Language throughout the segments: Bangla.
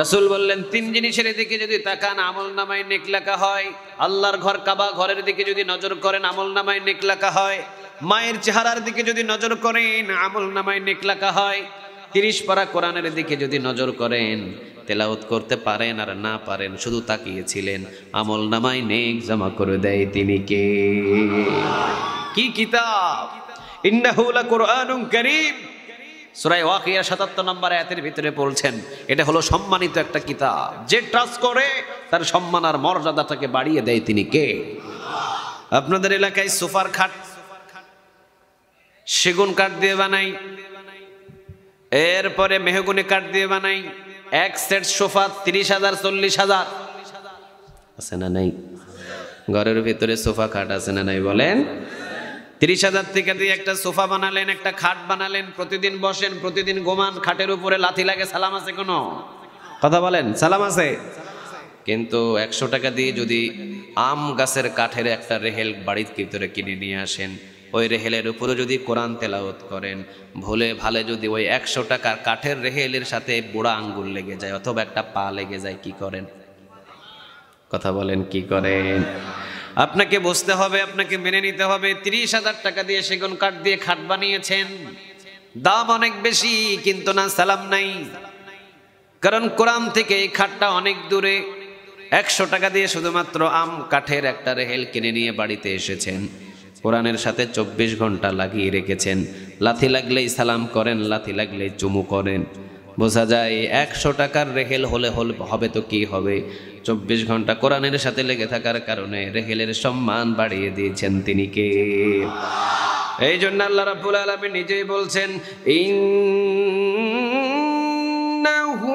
রাসুল বললেন তিন জিনিসের দিকে যদি তাকান আমল নামায় নেকলাকা হয় আল্লাহর ঘর কাবা ঘরের দিকে যদি নজর করেন আমল নামায় নেকলাকা হয় মায়ের চেহারার দিকে যদি নজর করেন আমল নামায় নেকলাকা হয় তিরিশ পারা কোরআনের দিকে যদি নজর করেন তেলাউত করতে পারেন আর না পারেন শুধু তাকিয়েছিলেন আমল নামায় নেক জমা করে দেয় তিনি কে কি কিতাব ইন্নাহুলা কোরআন করিম সুরাই ওয়াকিয়া সাতাত্তর নম্বর আয়াতের ভিতরে বলছেন এটা হলো সম্মানিত একটা কিতাব যে ট্রাস্ট করে তার সম্মান আর মর্যাদাটাকে বাড়িয়ে দেয় তিনি কে আপনাদের এলাকায় সোফার খাট সেগুন কাঠ দিয়ে বানাই এরপরে মেহগুনি কাঠ দিয়ে বানাই এক সেট সোফা তিরিশ হাজার চল্লিশ হাজার আছে না নাই ঘরের ভিতরে সোফা খাট আছে না নাই বলেন তিরিশ হাজার থেকে দিয়ে একটা সোফা বানালেন একটা খাট বানালেন প্রতিদিন বসেন প্রতিদিন গোমান খাটের উপরে লাথি লাগে সালাম আছে কোনো কথা বলেন সালাম আছে কিন্তু একশো টাকা দিয়ে যদি আম গাছের কাঠের একটা রেহেল বাড়ির ভিতরে কিনে নিয়ে আসেন ওই রেহেলের উপরে যদি কোরআন তেলাওত করেন ভুলে ভালে যদি ওই একশো টাকার কাঠের রেহেলের সাথে বুড়া আঙ্গুল লেগে যায় অথবা একটা পা লেগে যায় কি করেন কথা বলেন কি করেন আপনাকে বসতে হবে আপনাকে মেনে নিতে হবে তিরিশ হাজার টাকা দিয়ে সেগুন কাঠ দিয়ে খাট বানিয়েছেন দাম অনেক বেশি কিন্তু না সালাম নাই কারণ কোরআন থেকে এই খাটটা অনেক দূরে একশো টাকা দিয়ে শুধুমাত্র আম কাঠের একটা রেহেল কিনে নিয়ে বাড়িতে এসেছেন কোরআনের সাথে চব্বিশ ঘন্টা লাগিয়ে রেখেছেন লাথি লাগলেই সালাম করেন লাথি লাগলেই চুমু করেন বোঝা যায় একশো টাকার রেহেল হলে হল হবে তো কি হবে চব্বিশ ঘন্টা কোরআনের সাথে লেগে থাকার কারণে রেহেলের সম্মান বাড়িয়ে দিয়েছেন তিনি কে এই জন্য আল্লাহ রাবুল আলমী নিজেই বলছেন ইন্নাহু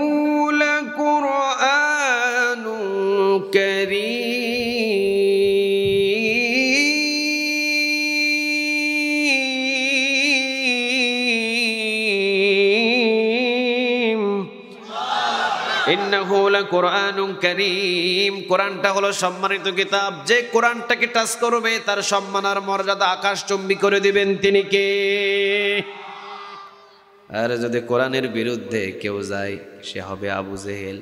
কোরআনুম করিম কোরআনটা হলো সম্মানিত কিতাব যে কোরআনটাকে টাচ করবে তার সম্মান আর মর্যাদা আকাশ চম্বি করে দিবেন তিনি কে আর যদি কোরআনের বিরুদ্ধে কেউ যায় সে হবে আবু জেহেল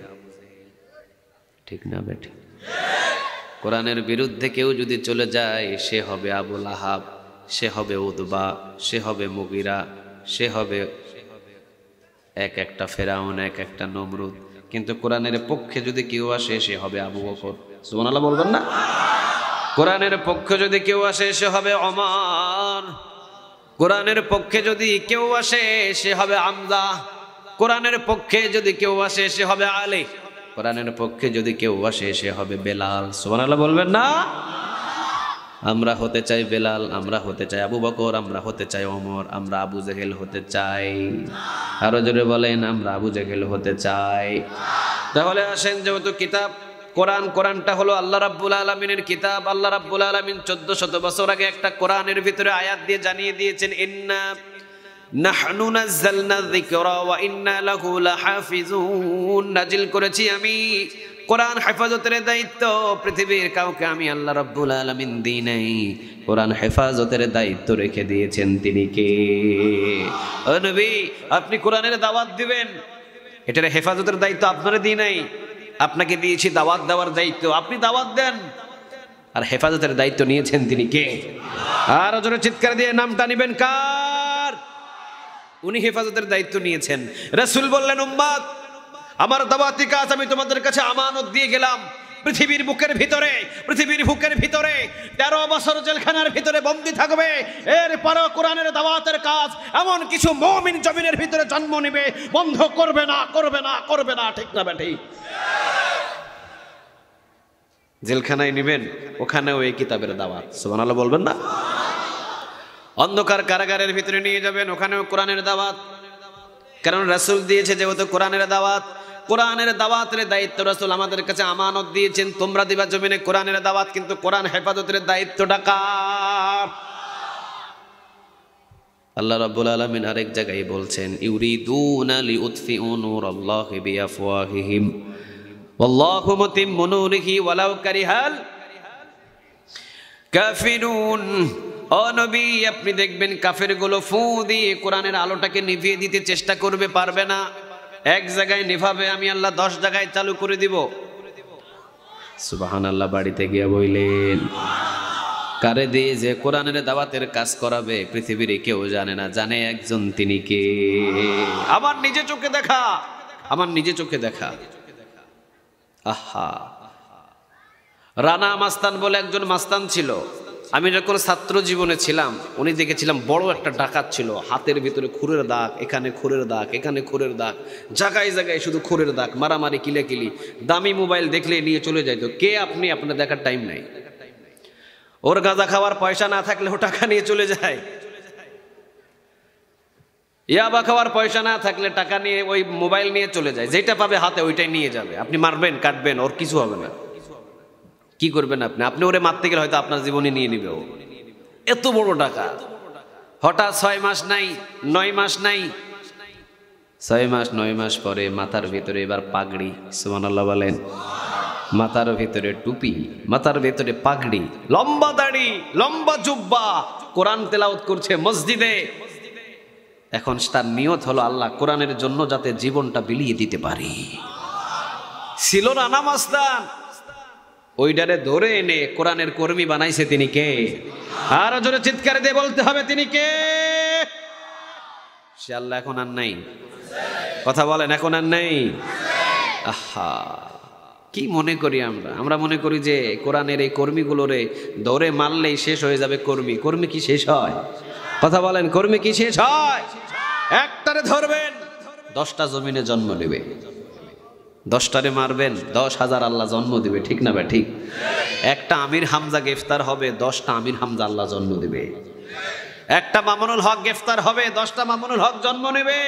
ঠিক না বেঠিক কোরআনের বিরুদ্ধে কেউ যদি চলে যায় সে হবে আবু লাহাব সে হবে উদবা সে হবে মুগিরা সে হবে এক একটা ফেরাউন এক একটা নমরুদ কিন্তু কোরআনের পক্ষে যদি কেউ আসে সে হবে আবু বকর সুবহানাল্লাহ বলবেন না কোরআনের পক্ষে যদি কেউ আসে সে হবে অমান কোরআনের পক্ষে যদি কেউ আসে সে হবে আমদা কোরআনের পক্ষে যদি কেউ আসে সে হবে আলী কোরআনের পক্ষে যদি কেউ আসে সে হবে বেলাল সুবনালা বলবেন না আমরা হতে চাই বেলাল আমরা হতে চাই আবু বকর আমরা হতে চাই অমর আমরা আবু জেহেল হতে চাই আরো জোরে বলেন আমরা আবু জেহেল হতে চাই তাহলে আসেন যেহেতু কিতাব কোরআন কোরআনটা হলো আল্লাহ রাব্বুল আলমিনের কিতাব আল্লাহ রাব্বুল আলমিন চোদ্দ শত বছর আগে একটা কোরআনের ভিতরে আয়াত দিয়ে জানিয়ে দিয়েছেন ইন্না নাহনু নাজ্জালনা যিকরা ওয়া ইন্না লাহু লাহাফিজুন নাজিল করেছি আমি কোরআন হেফাজতের দায়িত্ব পৃথিবীর কাউকে আমি আল্লাহ রব্বুল আলমিন দিই নাই কোরআন হেফাজতের দায়িত্ব রেখে দিয়েছেন তিনি কে আপনি কোরআনের দাওয়াত দিবেন এটার হেফাজতের দায়িত্ব আপনারা দিই নাই আপনাকে দিয়েছি দাওয়াত দেওয়ার দায়িত্ব আপনি দাওয়াত দেন আর হেফাজতের দায়িত্ব নিয়েছেন তিনি কে আর জোরে চিৎকার দিয়ে নামটা নিবেন কার উনি হেফাজতের দায়িত্ব নিয়েছেন রসুল বললেন উম্মাদ আমার দাওয়াতি কাজ আমি তোমাদের কাছে আমানত দিয়ে গেলাম পৃথিবীর বুকের ভিতরে পৃথিবীর বুকের ভিতরে তেরো বছর জেলখানার ভিতরে বন্দি থাকবে এরপরও কোরআনের দাওয়াতের কাজ এমন কিছু মমিন জমিনের ভিতরে জন্ম নেবে বন্ধ করবে না করবে না করবে না ঠিক না ব্যাটি জেলখানায় নেবেন ওখানেও এই কিতাবের দাওয়াত সুবান বলবেন না অন্ধকার কারাগারের ভিতরে নিয়ে যাবেন ওখানেও কোরআনের দাওয়াত কারণ রাসুল দিয়েছে যেহেতু কোরআনের দাওয়াত কোরআনের দাওয়াতের দায়িত্ব রসুল আমাদের কাছে আমানত দিয়েছেন তোমরা দিবা জমিনে কোরআনের দাওয়াত কিন্তু কোরআন হেফাজতের দায়িত্ব কার আল্লাহ রাব্বুল আলামিন আরেক জায়গায় বলছেন ইউরিদুনা লিউতফিউ নূরাল্লাহি বিআফওয়াহিহিম ওয়াল্লাহু মুতিম্মু নূরিহি ওয়ালাউ কারিহাল কাফিরুন নবী আপনি দেখবেন কাফেরগুলো ফু দিয়ে কোরআনের আলোটাকে নিভিয়ে দিতে চেষ্টা করবে পারবে না এক জায়গায় নিভাবে আমি আল্লাহ দশ জায়গায় চালু করে দিব সুবাহান আল্লাহ বাড়িতে গিয়ে বইলেন কারে দিয়ে যে কোরআনের দাওয়াতের কাজ করাবে পৃথিবীর কেউ জানে না জানে একজন তিনি কে আমার নিজে চোখে দেখা আমার নিজে চোখে দেখা আহা রানা মাস্তান বলে একজন মাস্তান ছিল আমি যখন ছাত্র জীবনে ছিলাম উনি দেখেছিলাম বড় একটা ডাকাত ছিল হাতের ভিতরে খুরের দাগ এখানে খুরের দাগ এখানে খুরের দাগ জায়গায় জায়গায় শুধু খুরের দাগ মারামারি কিলাকিলি দামি মোবাইল দেখলে নিয়ে চলে যাইত কে আপনি আপনার দেখার টাইম নাই ওর গাঁজা খাওয়ার পয়সা না থাকলে ও টাকা নিয়ে চলে যায় ইয়াবা খাওয়ার পয়সা না থাকলে টাকা নিয়ে ওই মোবাইল নিয়ে চলে যায় যেটা পাবে হাতে ওইটাই নিয়ে যাবে আপনি মারবেন কাটবেন ওর কিছু হবে না কি করবেন আপনি আপনি ওরে মারতে গেলে হয়তো আপনার জীবনে নিয়ে নিবে ও এত বড় টাকা হঠাৎ ছয় মাস নাই নয় মাস নাই ছয় মাস নয় মাস পরে মাথার ভিতরে এবার পাগড়ি সুমানাল্লাহ বলেন মাথার ভিতরে টুপি মাথার ভিতরে পাগড়ি লম্বা দাড়ি লম্বা জুব্বা কোরআন তেলাওত করছে মসজিদে এখন তার নিয়ত হলো আল্লাহ কোরআনের জন্য যাতে জীবনটা বিলিয়ে দিতে পারি ছিল না নামাজদান ওইটারে ধরে এনে কোরআনের কর্মী বানাইছে তিনি কে আর জোরে চিৎকার দিয়ে বলতে হবে তিনি কে সে আল্লাহ এখন আর নাই কথা বলেন এখন আর নাই আহা কি মনে করি আমরা আমরা মনে করি যে কোরআনের এই কর্মীগুলোরে ধরে মারলেই শেষ হয়ে যাবে কর্মী কর্মী কি শেষ হয় কথা বলেন কর্মী কি শেষ হয় একটারে ধরবেন দশটা জমিনে জন্ম নেবে দশটারে মারবেন দশ হাজার আল্লাহ জন্ম দিবে ঠিক না ভাই ঠিক একটা আমির হামজা গ্রেফতার হবে দশটা আমির হামজা আল্লাহ জন্ম দিবে একটা মামুনুল হক গ্রেফতার হবে দশটা মামুনুল হক জন্ম নেবে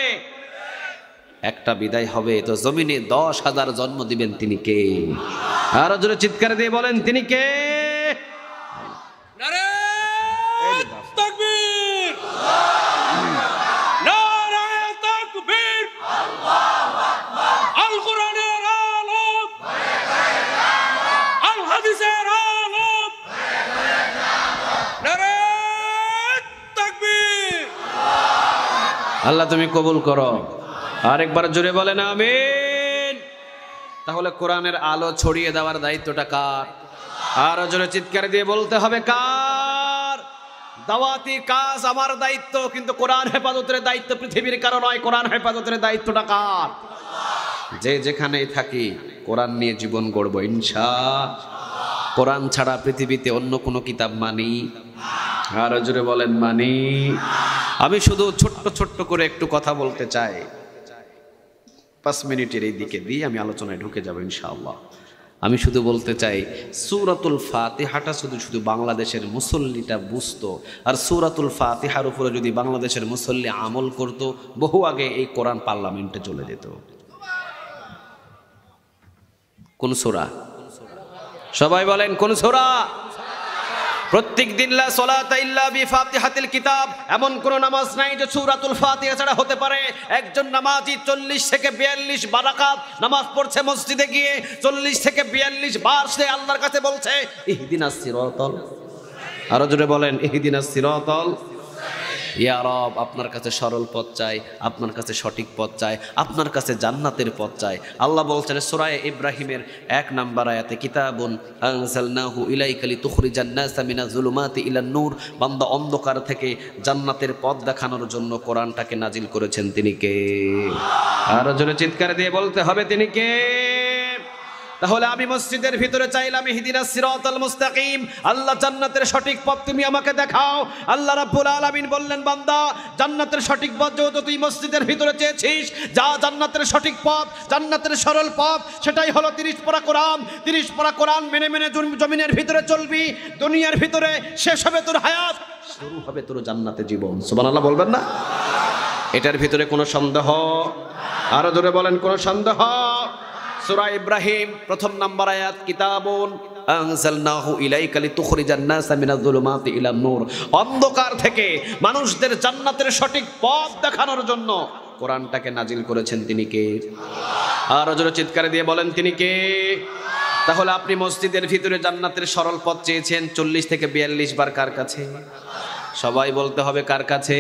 একটা বিদায় হবে তো জমিনে দশ হাজার জন্ম দিবেন তিনি কে আরো জোরে চিৎকার দিয়ে বলেন তিনি কে আল্লাহ তুমি কবুল করো আরেকবার জোরে বলেন আমিন তাহলে কোরআনের আলো ছড়িয়ে দেওয়ার দায়িত্বটা কার আরো জোরে চিৎকার দিয়ে বলতে হবে কার দাওয়াতি কাজ আমার দায়িত্ব কিন্তু কোরআন হেফাজতের দায়িত্ব পৃথিবীর কারণ নয় কোরআন হেফাজতের দায়িত্বটা কার যে যেখানেই থাকি কোরআন নিয়ে জীবন গড়ব ইনশা কোরআন ছাড়া পৃথিবীতে অন্য কোনো কিতাব মানি আর জোরে বলেন মানি আমি শুধু ছোট্ট ছোট্ট করে একটু কথা বলতে চাই পাঁচ মিনিটের এই দিকে দিয়ে আমি আলোচনায় ঢুকে যাবো ইনশাআল্লাহ আমি শুধু বলতে চাই সুরাতুল ফাতিহাটা শুধু শুধু বাংলাদেশের মুসল্লিটা বুঝতো আর সুরাতুল ফাতিহার উপরে যদি বাংলাদেশের মুসল্লি আমল করত বহু আগে এই কোরআন পার্লামেন্টে চলে যেত কোন সোরা সবাই বলেন কোন সোরা প্রত্যেক দিন লা সলাতা ইল্লা বি ফাতিহাতিল কিতাব এমন কোন নামাজ নাই যে সূরাতুল ফাতিহা ছাড়া হতে পারে একজন নামাজি 40 থেকে 42 বারাকাত নামাজ পড়ছে মসজিদে গিয়ে 40 থেকে 42 বার সে আল্লাহর কাছে বলছে ইহদিনাস সিরাতাল আর জোরে বলেন ইহদিনাস সিরাতাল ইয়া রব আপনার কাছে সরল পথ চাই আপনার কাছে সঠিক পথ চাই আপনার কাছে জান্নাতের পথ চাই আল্লাহ বলছেন সোরায় ইব্রাহিমের এক নাম্বার আয়াতে কিতাবুন আনসালনাহু ইলাইকালি তুখরি জান্নাসা মিনা জুলুমাতি ইলা নূর বান্দা অন্ধকার থেকে জান্নাতের পথ দেখানোর জন্য কোরআনটাকে নাজিল করেছেন তিনি কে আরো জোরে চিৎকার দিয়ে বলতে হবে তিনি কে তাহলে আমি মসজিদের ভিতরে চাইলাম হিদিনা সিরতল মুস্তাকিম আল্লাহ জান্নাতের সঠিক পথ তুমি আমাকে দেখাও আল্লাহ রাব্বুল আলামিন বললেন বান্দা জান্নাতের সঠিক পথ যেহেতু তুই মসজিদের ভিতরে চেয়েছিস যা জান্নাতের সঠিক পথ জান্নাতের সরল পথ সেটাই হলো তিরিশ পরা কোরআন তিরিশ পরা কোরআন মেনে মেনে জমিনের ভিতরে চলবি দুনিয়ার ভিতরে শেষ হবে তোর হায়াত শুরু হবে তোর জান্নাতে জীবন আল্লাহ বলবেন না এটার ভিতরে কোনো সন্দেহ আরো ধরে বলেন কোনো সন্দেহ সুরা ইব্রাহিম প্রথম নাম্বার আয়াত কিতাবুন আনজালনাহু ইলাইকা লিতুখরিজান নাসা মিনাজ যুলুমাতি ইলান নূর অন্ধকার থেকে মানুষদের জান্নাতের সঠিক পথ দেখানোর জন্য কোরআনটাকে নাজিল করেছেন তিনি কে আর জোরে চিৎকারে দিয়ে বলেন তিনি কে তাহলে আপনি মসজিদের ভিতরে জান্নাতের সরল পথ চেয়েছেন চল্লিশ থেকে বিয়াল্লিশ বার কার কাছে সবাই বলতে হবে কার কাছে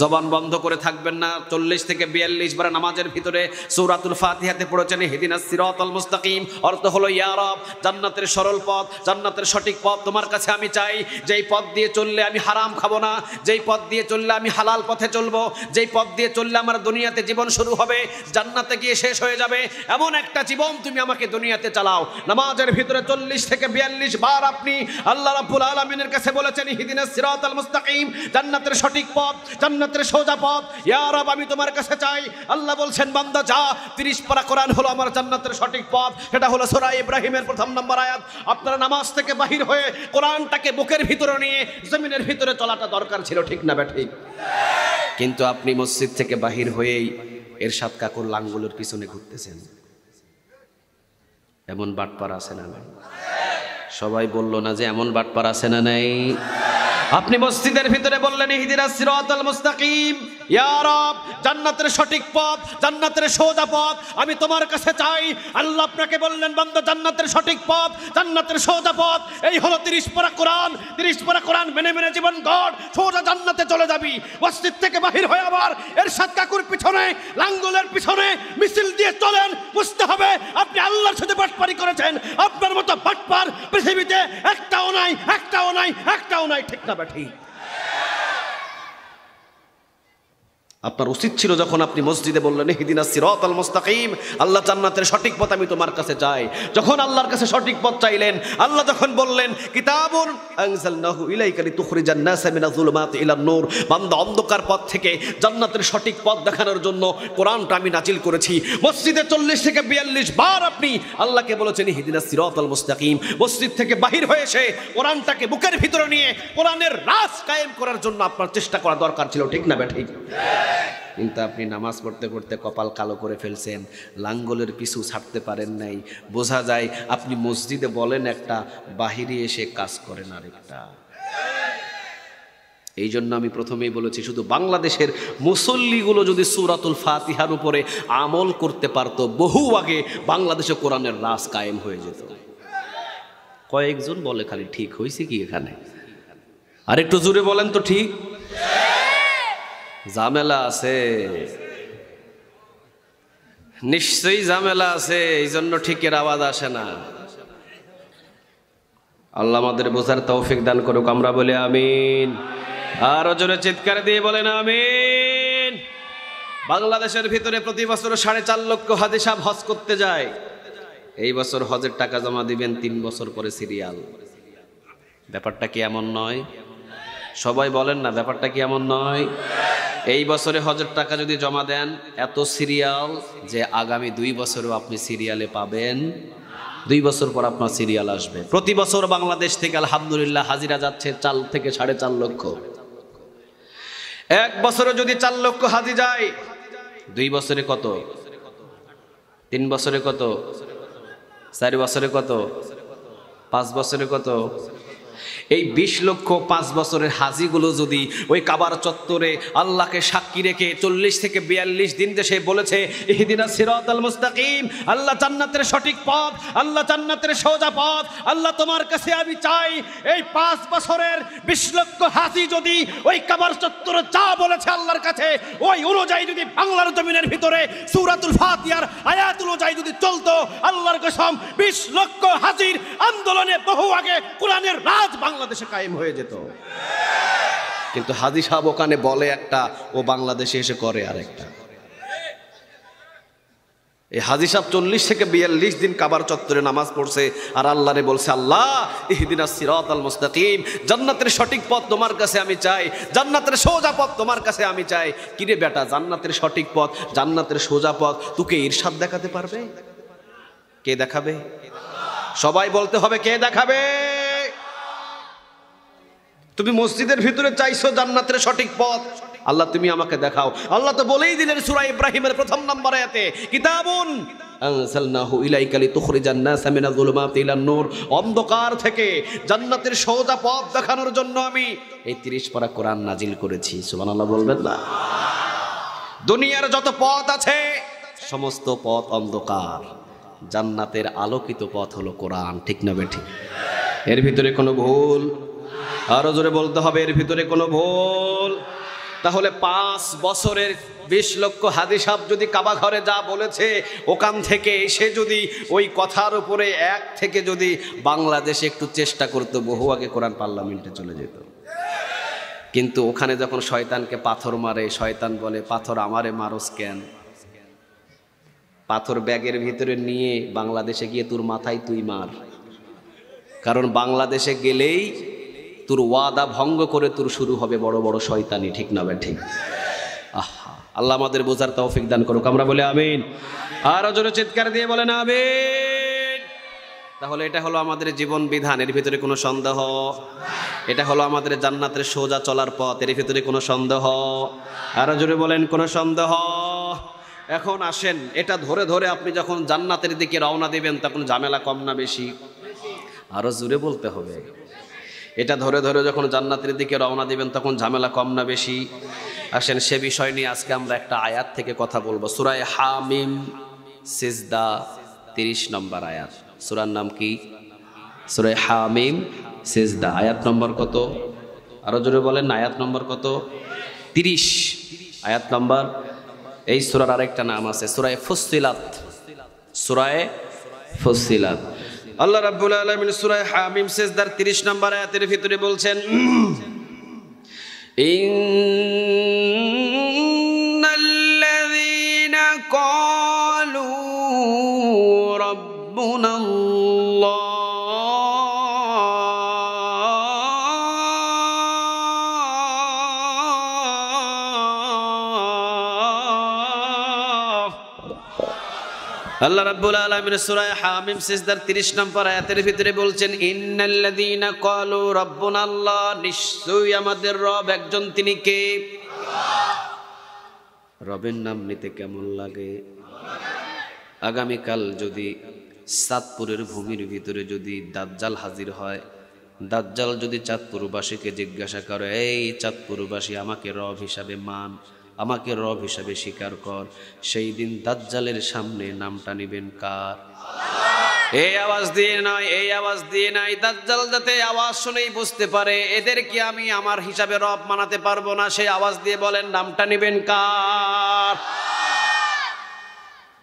জবান বন্ধ করে থাকবেন না চল্লিশ থেকে বিয়াল্লিশ বারে নামাজের ভিতরে সৌরাতুল ফাতিহাতে পড়েছেন হেদিনা সিরাতাল মুস্তাকিম অর্থ হলো ইয়ারব জান্নাতের সরল পথ জান্নাতের সঠিক পথ তোমার কাছে আমি চাই যেই পথ দিয়ে চললে আমি হারাম খাবো না যেই পথ দিয়ে চললে আমি হালাল পথে চলবো যেই পথ দিয়ে চললে আমার দুনিয়াতে জীবন শুরু হবে জান্নাতে গিয়ে শেষ হয়ে যাবে এমন একটা জীবন তুমি আমাকে দুনিয়াতে চালাও নামাজের ভিতরে চল্লিশ থেকে বিয়াল্লিশ বার আপনি আল্লাহ রাব্বুল আলামিনের কাছে বলেছেন হিদিনা সিরাতাল মুস্তাকিম জান্নাতের সঠিক পথ জান্নাত জান্নাতের সোজা পথ ইয়ারব আমি তোমার কাছে চাই আল্লাহ বলছেন বান্দা যা তিরিশ পারা কোরআন হলো আমার জান্নাতের সঠিক পথ সেটা হলো সোরা ইব্রাহিমের প্রথম নম্বর আয়াত আপনারা নামাজ থেকে বাহির হয়ে কোরআনটাকে বুকের ভিতরে নিয়ে জমিনের ভিতরে চলাটা দরকার ছিল ঠিক না ব্যাঠিক কিন্তু আপনি মসজিদ থেকে বাহির হয়েই এর সাত কাকুর লাঙ্গুলোর পিছনে ঘুরতেছেন এমন বাটপার আছে না সবাই বলল না যে এমন বাটপার আছে না নাই আপনি মসজিদের ভিতরে বললেন ইহদিরা সিরাতাল মুস্তাকিম ইয়া রব জান্নাতের সঠিক পথ জান্নাতের সোজা পথ আমি তোমার কাছে চাই আল্লাহ আপনাকে বললেন বান্দা জান্নাতের সঠিক পথ জান্নাতের সোজা পথ এই হলো তিরিশ পরা কোরআন তিরিশ পরা কোরআন মেনে মেনে জীবন গড় সোজা জান্নাতে চলে যাবি মসজিদ থেকে বাহির হয়ে আবার এর সাত কাকুর পিছনে লাঙ্গলের পিছনে মিছিল দিয়ে চলেন বুঝতে হবে আপনি আল্লাহর সাথে বাটপারি করেছেন আপনার মতো বাটপার পৃথিবীতে একটাও নাই একটাও নাই একটাও নাই ঠিক না बैठी আপনার উচিত ছিল যখন আপনি মসজিদে বললেন হিদিনা সিরত আল মুস্তাকিম আল্লাহ জান্নাতের সঠিক পথ আমি তোমার কাছে চাই যখন আল্লাহর কাছে সঠিক পথ চাইলেন আল্লাহ যখন বললেন কিতাবুন নাহু ইলাইকা লিতুখরিজান নাসা মিনাজ যুলুমাতি ইলা নূর বান্দ অন্ধকার পথ থেকে জান্নাতের সঠিক পথ দেখানোর জন্য কোরআনটা আমি নাজিল করেছি মসজিদে 40 থেকে 42 বার আপনি আল্লাহকে বলেছেন হিদিনা সিরত আল মুস্তাকিম মসজিদ থেকে বাহির হয়েছে কোরআনটাকে বুকের ভিতরে নিয়ে কোরআনের রাস কায়েম করার জন্য আপনার চেষ্টা করা দরকার ছিল ঠিক না ব্যাঠিক ঠিক কিন্তু আপনি নামাজ পড়তে পড়তে কপাল কালো করে ফেলছেন লাঙ্গলের পিছু ছাড়তে পারেন নাই বোঝা যায় আপনি মসজিদে বলেন একটা বাহিরে এসে কাজ করেন আরেকটা এই জন্য আমি প্রথমেই বলেছি শুধু বাংলাদেশের মুসল্লিগুলো যদি সুরাতুল ফাতিহার উপরে আমল করতে পারত বহু আগে বাংলাদেশে কোরআনের রাস কায়েম হয়ে যেত কয়েকজন বলে খালি ঠিক হয়েছে কি এখানে আর একটু জোরে বলেন তো ঠিক ঝামেলা আছে নিশ্চয়ই ঝামেলা আছে এই জন্য ঠিকের আওয়াজ আসে না আল্লাহ আমাদের বোঝার তৌফিক দান করুক আমরা বলি আমিন আরো জোরে চিৎকার দিয়ে বলেন আমিন বাংলাদেশের ভিতরে প্রতি বছর সাড়ে চার লক্ষ হাজি সাহেব হজ করতে যায় এই বছর হজের টাকা জমা দিবেন তিন বছর পরে সিরিয়াল ব্যাপারটা কি এমন নয় সবাই বলেন না ব্যাপারটা কি এমন নয় এই বছরে হজের টাকা যদি জমা দেন এত সিরিয়াল যে আগামী দুই বছরও আপনি সিরিয়ালে পাবেন দুই বছর পর আপনার সিরিয়াল আসবে প্রতি বছর বাংলাদেশ থেকে আলহামদুলিল্লাহ হাজিরা যাচ্ছে চাল থেকে সাড়ে চার লক্ষ এক বছরে যদি চার লক্ষ হাজি যায় দুই বছরে কত তিন বছরে কত চার বছরে কত পাঁচ বছরে কত এই বিশ লক্ষ পাঁচ বছরের হাজিগুলো যদি ওই কাবার চত্বরে আল্লাহকে সাক্ষী রেখে চল্লিশ থেকে বিয়াল্লিশ দিন দেশে বলেছে ইহদিনা সিরাত আল্লাহ জান্নাতের সঠিক পথ আল্লাহ জান্নাতের সোজা পথ আল্লাহ তোমার কাছে আমি চাই এই পাঁচ বছরের বিশ লক্ষ হাজি যদি ওই কাবার চত্বরে যা বলেছে আল্লাহর কাছে ওই অনুযায়ী যদি বাংলার জমিনের ভিতরে সুরাতুল ফাতিয়ার আয়াত অনুযায়ী যদি চলতো আল্লাহর কসম বিশ লক্ষ হাজির আন্দোলনে বহু আগে কোরআনের রাজ বাংলা বাংলাদেশে কায়েম হয়ে যেত কিন্তু হাজি সাহেব ওখানে বলে একটা ও বাংলাদেশে এসে করে আর একটা এই হাজি সাহেব চল্লিশ থেকে বিয়াল্লিশ দিন কাবার চত্বরে নামাজ পড়ছে আর আল্লাহরে বলছে আল্লাহ ইহদিন সিরত আল মুস্তাকিম জান্নাতের সঠিক পথ তোমার কাছে আমি চাই জান্নাতের সোজা পথ তোমার কাছে আমি চাই কিরে বেটা জান্নাতের সঠিক পথ জান্নাতের সোজা পথ তোকে ঈর্ষাদ দেখাতে পারবে কে দেখাবে সবাই বলতে হবে কে দেখাবে তুমি মসজিদের ভিতরে চাইছো জান্নাতের সঠিক পথ আল্লাহ তুমি আমাকে দেখাও আল্লাহ তো বলেই দিলেন সুরা ইব্রাহিমের প্রথম নাম্বার আয়াতে কিতাবুন আনসালনাহু ইলাইকা লিতুখরিজান নাসা মিনাল যুলুমাতি ইলান নূর অন্ধকার থেকে জান্নাতের সোজা পথ দেখানোর জন্য আমি এই 30 পারা কোরআন নাজিল করেছি সুবহানাল্লাহ বলবেন না দুনিয়ার যত পথ আছে সমস্ত পথ অন্ধকার জান্নাতের আলোকিত পথ হলো কোরআন ঠিক না বেঠিক এর ভিতরে কোনো ভুল আরো জোরে বলতে হবে এর ভিতরে কোনো ভুল তাহলে পাঁচ বছরের বিশ লক্ষ হাদিসাব যদি কাবা ঘরে যা বলেছে ওখান থেকে এসে যদি ওই কথার উপরে এক থেকে যদি বাংলাদেশে একটু চেষ্টা করতো বহু আগে কোরআন পার্লামেন্টে চলে যেত কিন্তু ওখানে যখন শয়তানকে পাথর মারে শয়তান বলে পাথর আমারে মারস কেন পাথর ব্যাগের ভিতরে নিয়ে বাংলাদেশে গিয়ে তোর মাথায় তুই মার কারণ বাংলাদেশে গেলেই তোর ওয়াদা ভঙ্গ করে তোর শুরু হবে বড় বড় শয়তানি ঠিক না ঠিক আহা আল্লাহ আমাদের বোঝার তৌফিক দান করুক আমরা বলে আমিন আর জোরে চিৎকার দিয়ে বলেন আমিন তাহলে এটা হলো আমাদের জীবন বিধান এর ভিতরে কোনো সন্দেহ এটা হলো আমাদের জান্নাতের সোজা চলার পথ এর ভিতরে কোনো সন্দেহ আরো জোরে বলেন কোনো সন্দেহ এখন আসেন এটা ধরে ধরে আপনি যখন জান্নাতের দিকে রওনা দেবেন তখন ঝামেলা কম না বেশি আরো জোরে বলতে হবে এটা ধরে ধরে যখন জান্নাতের দিকে রওনা দিবেন তখন ঝামেলা কম না বেশি আসেন সে বিষয় নিয়ে আজকে আমরা একটা আয়াত থেকে কথা বলবো সুরায় হামিম সিজদা তিরিশ নম্বর আয়াত সুরার নাম কি সুরায় হামিম সিজদা আয়াত নম্বর কত আরো জোরে বলেন আয়াত নম্বর কত তিরিশ আয়াত নম্বর এই সুরার আরেকটা নাম আছে সুরায় ফুসিলাত সুরায় ফুসিলাত আল্লাহ রাব্বুল আলামিন সূরা হামিম সিজদার 30 নম্বর আয়াতের ভিতরে বলছেন ইন্নাল্লাযীনা ক্বালু রাব্বুনা আল্লাহ রাব্বুল আলামিন সূরা হামিম সিজদার 30 নম্বর আয়াতের ভিতরে বলছেন ইন্নাল্লাযীনা ক্বালু রাব্বুনা আল্লাহ নিশ্চয়ই আমাদের রব একজন তিনি কে রবের নাম নিতে কেমন লাগে আগামী কাল যদি সাতপুরের ভূমির ভিতরে যদি দাজ্জাল হাজির হয় দাজ্জাল যদি চাঁদপুরবাসীকে জিজ্ঞাসা করে এই চাঁদপুরবাসী আমাকে রব হিসাবে মান আমাকে রব হিসাবে স্বীকার কর সেই দিন দাজ্জালের সামনে নামটা নিবেন কার এই আওয়াজ দিয়ে নয় এই আওয়াজ দিয়ে নয় দাজ্জাল যাতে আওয়াজ শুনেই বুঝতে পারে এদেরকে আমি আমার হিসাবে রব মানাতে পারবো না সেই আওয়াজ দিয়ে বলেন নামটা নিবেন কার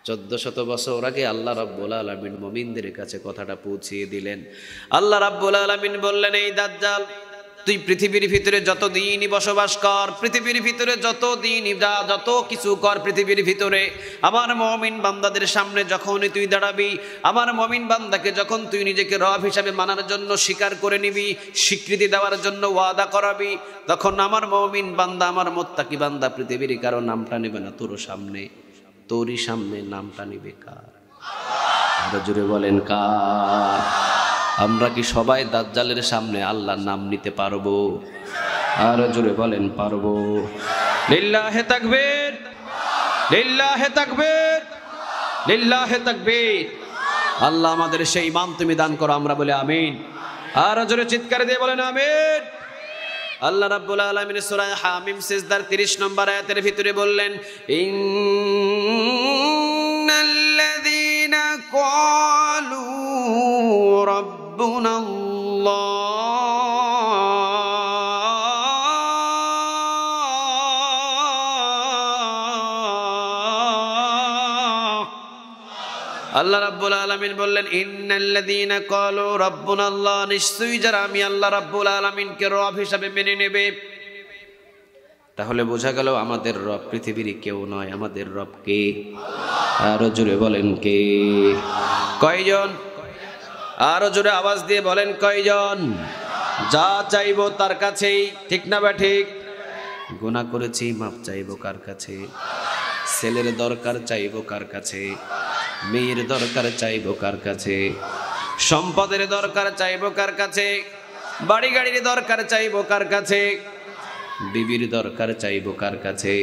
চোদ্দ শত বছর আগে আল্লাহ রাব্বুল আলমিন মোমিনদের কাছে কথাটা পৌঁছিয়ে দিলেন আল্লাহ রাব্বুল আলমিন বললেন এই দাজ্জাল তুই পৃথিবীর ভিতরে যত দিনই বসবাস কর পৃথিবীর ভিতরে যত যা যত কিছু কর পৃথিবীর ভিতরে আমার মমিন বান্দাদের সামনে যখনই তুই দাঁড়াবি আমার মমিন বান্দাকে যখন তুই নিজেকে রব হিসাবে মানার জন্য স্বীকার করে নিবি স্বীকৃতি দেওয়ার জন্য ওয়াদা করাবি তখন আমার মমিন বান্দা আমার মোত্তাকি বান্দা পৃথিবীর কারো নামটা নেবে না তোর সামনে তোরই সামনে নামটা নেবে কার আরো জোরে বলেন কার আমরা কি সবাই দাজ্জালের সামনে আল্লাহর নাম নিতে পারবো আর জোরে বলেন পারবো লিল্লাহে তাকবীর লিল্লাহে তাকবীর লিল্লাহে তাকবীর আল্লাহ আমাদের সেই ইমান তুমি দান করো আমরা বলে আমিন আর জোরে চিৎকার দিয়ে বলেন আমিন আল্লাহ রাব্বুল আলামিন সূরা হামিম সিজদার 30 নম্বর আয়াতের ভিতরে বললেন ইন আলমিন বললেন ইন্নাল্লাযীনা ক্বালু রাব্বুনা আল্লাহ নিশ্চয়ই যারা আমি আল্লাহ রাব্বুল আলামিনকে রব হিসাবে মেনে নেবে তাহলে বোঝা গেল আমাদের রব পৃথিবীর কেউ নয় আমাদের রব কে আরো জোরে বলেন কে কয়জন আরো জোরে আওয়াজ দিয়ে বলেন কয়জন যা চাইব তার কাছেই ঠিক না বা ঠিক গুণা করেছি মাপ চাইব কার কাছে ছেলের দরকার চাইব কার কাছে মেয়ের দরকার চাইব কার কাছে সম্পদের দরকার চাইব কার কাছে বাড়ি গাড়ির দরকার চাইব কার কাছে বিবির দরকার চাইব কার কাছে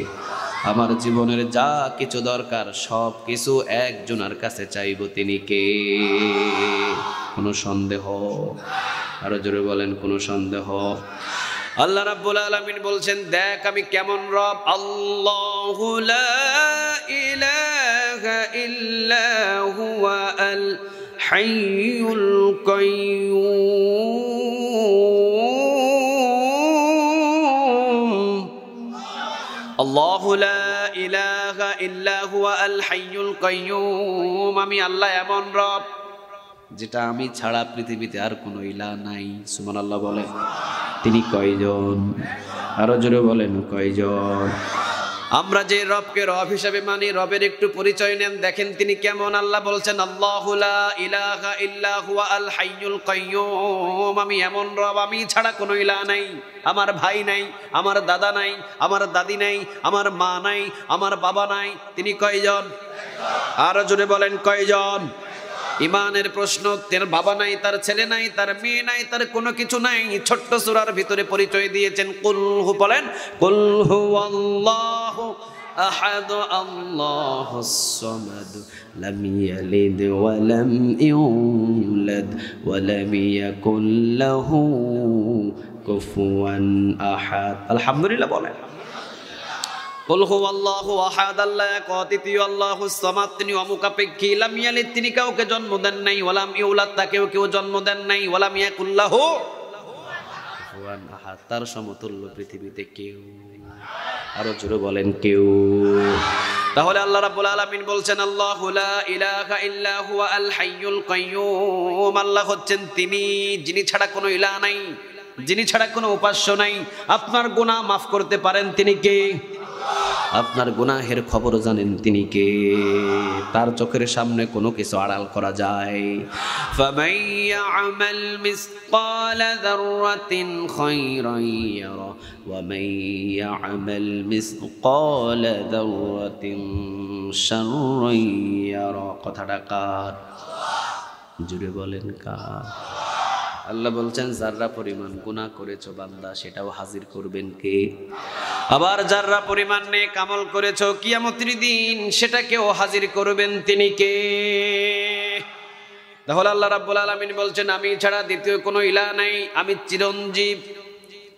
আমার জীবনের যা কিছু দরকার সব কিছু একজনের কাছে চাইব তিনি কে কোনো সন্দেহ আরো জোরে বলেন কোনো সন্দেহ আল্লাহ রাব্বুল আলামিন বলছেন দেখ আমি কেমন রব আল্লাহ ইলা إلا هو الحي القيوم الله لا إله إلا هو الحي القيوم أمي الله يا من رب যেটা আমি ছাড়া পৃথিবীতে আর কোনো ইলা নাই সুমান আল্লাহ বলেন তিনি কয়জন আরো জোরে বলেন কয়জন আমরা যে রবকে রব হিসাবে মানি রবের একটু পরিচয় নেন দেখেন তিনি কেমন আল্লাহ বলছেন আমি এমন রব আমি ছাড়া কোনো ইলা নাই আমার ভাই নাই আমার দাদা নাই আমার দাদি নাই আমার মা নাই আমার বাবা নাই তিনি কয়জন আরো জুড়ে বলেন কয়জন ইমানের প্রশ্ন তার বাবা নাই তার ছেলে নাই তার মেয়ে নাই তার কোনো কিছু নাই ছোট্ট সূরার ভিতরে পরিচয় দিয়েছেন কুলহু বলেন কুলহু আল্লাহ আহাদ আল্লাহ সামাদ লাম ইয়ালিদ ওয়া লাম ইউলাদ ওয়া লাম ইয়াকুল লাহু কুফুয়ান আহাদ আলহামদুলিল্লাহ বলেন কুল হু আল্লাহু আহাদ আল্লাহ এক অদ্বিতীয় আল্লাহু সামাদ তিনি অমুকাপেক্ষী লাম ইয়ালিদ তিনি কাউকে জন্ম দেন নাই ওয়ালাম ইউলাদ তাকেও কেউ জন্ম দেন নাই ওয়ালাম ইয়াকুল্লাহু ভগবান তার সমতুল্য পৃথিবীতে কেউ আরো জোরে বলেন কেউ তাহলে আল্লাহ রাব্বুল আলামিন বলছেন আল্লাহু লা ইলাহা ইল্লা হুয়া আল হাইয়ুল কাইয়ুম আল্লাহ হচ্ছেন তিনি যিনি ছাড়া কোনো ইলাহ নাই যিনি ছাড়া কোনো উপাস্য নাই আপনার গুনাহ মাফ করতে পারেন তিনি কে আপনার গুনাহের খবর জানেন তিনি কে তার চোখের সামনে কোনো কিছু আড়াল করা যায় কথাটা জুড়ে বলেন কার আল্লাহ বলছেন যাররা পরিমাণ গুনাহ করেছো বান্দা সেটাও হাজির করবেন কে আবার যারা পরিমাণ নিয়ে কামল করেছ কিয়ামতির দিন সেটাকেও হাজির করবেন তিনি কে তাহলে আল্লাহ রাব্বুল আলমিন বলছেন আমি ছাড়া দ্বিতীয় কোনো ইলা নাই আমি চিরঞ্জীব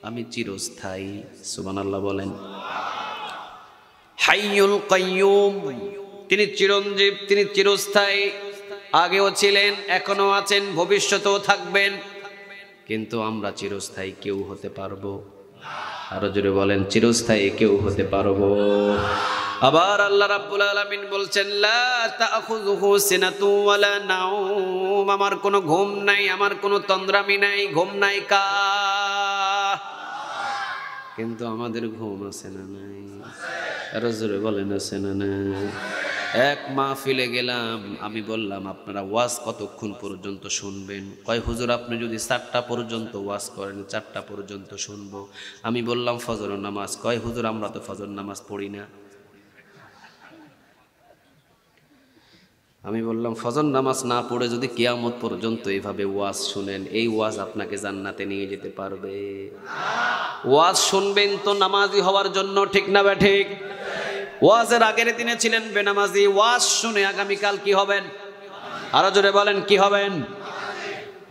আমি চিরস্থায়ী সুমান আল্লাহ বলেন হাইয়ুল কাইয়ুম তিনি চিরঞ্জীব তিনি চিরস্থায়ী আগেও ছিলেন এখনো আছেন ভবিষ্যতেও থাকবেন কিন্তু আমরা চিরস্থায়ী কেউ হতে পারবো আরো জোরে বলেন চিরস্থায়ী কেউ হতে পারব আবার আল্লাহ রাব্বুল আলামিন বলছেন লা তাখুযুহু সিনাতুন ওয়ালা নাওম আমার কোনো ঘুম নাই আমার কোনো তন্দ্রামি নাই ঘুম নাই কা কিন্তু আমাদের ঘুম আছে না নাই আরো জোরে বলেন আছে না নাই এক মাহফিলে গেলাম আমি বললাম আপনারা ওয়াজ কতক্ষণ পর্যন্ত শুনবেন কয় হুজুর আপনি যদি চারটা পর্যন্ত ওয়াজ করেন চারটা পর্যন্ত শুনবো আমি বললাম ফজর নামাজ কয় হুজুর আমরা তো ফজর নামাজ পড়ি না আমি বললাম ফজর নামাজ না পড়ে যদি কেয়ামত পর্যন্ত এইভাবে ওয়াজ শুনেন এই ওয়াজ আপনাকে জান্নাতে নিয়ে যেতে পারবে ওয়াজ শুনবেন তো নামাজি হওয়ার জন্য ঠিক না ব্যাঠিক ঠিক ওয়াজের আগের দিনে ছিলেন বেনামাজি ওয়াজ শুনে আগামীকাল কি হবেন আরো জোরে বলেন কি হবেন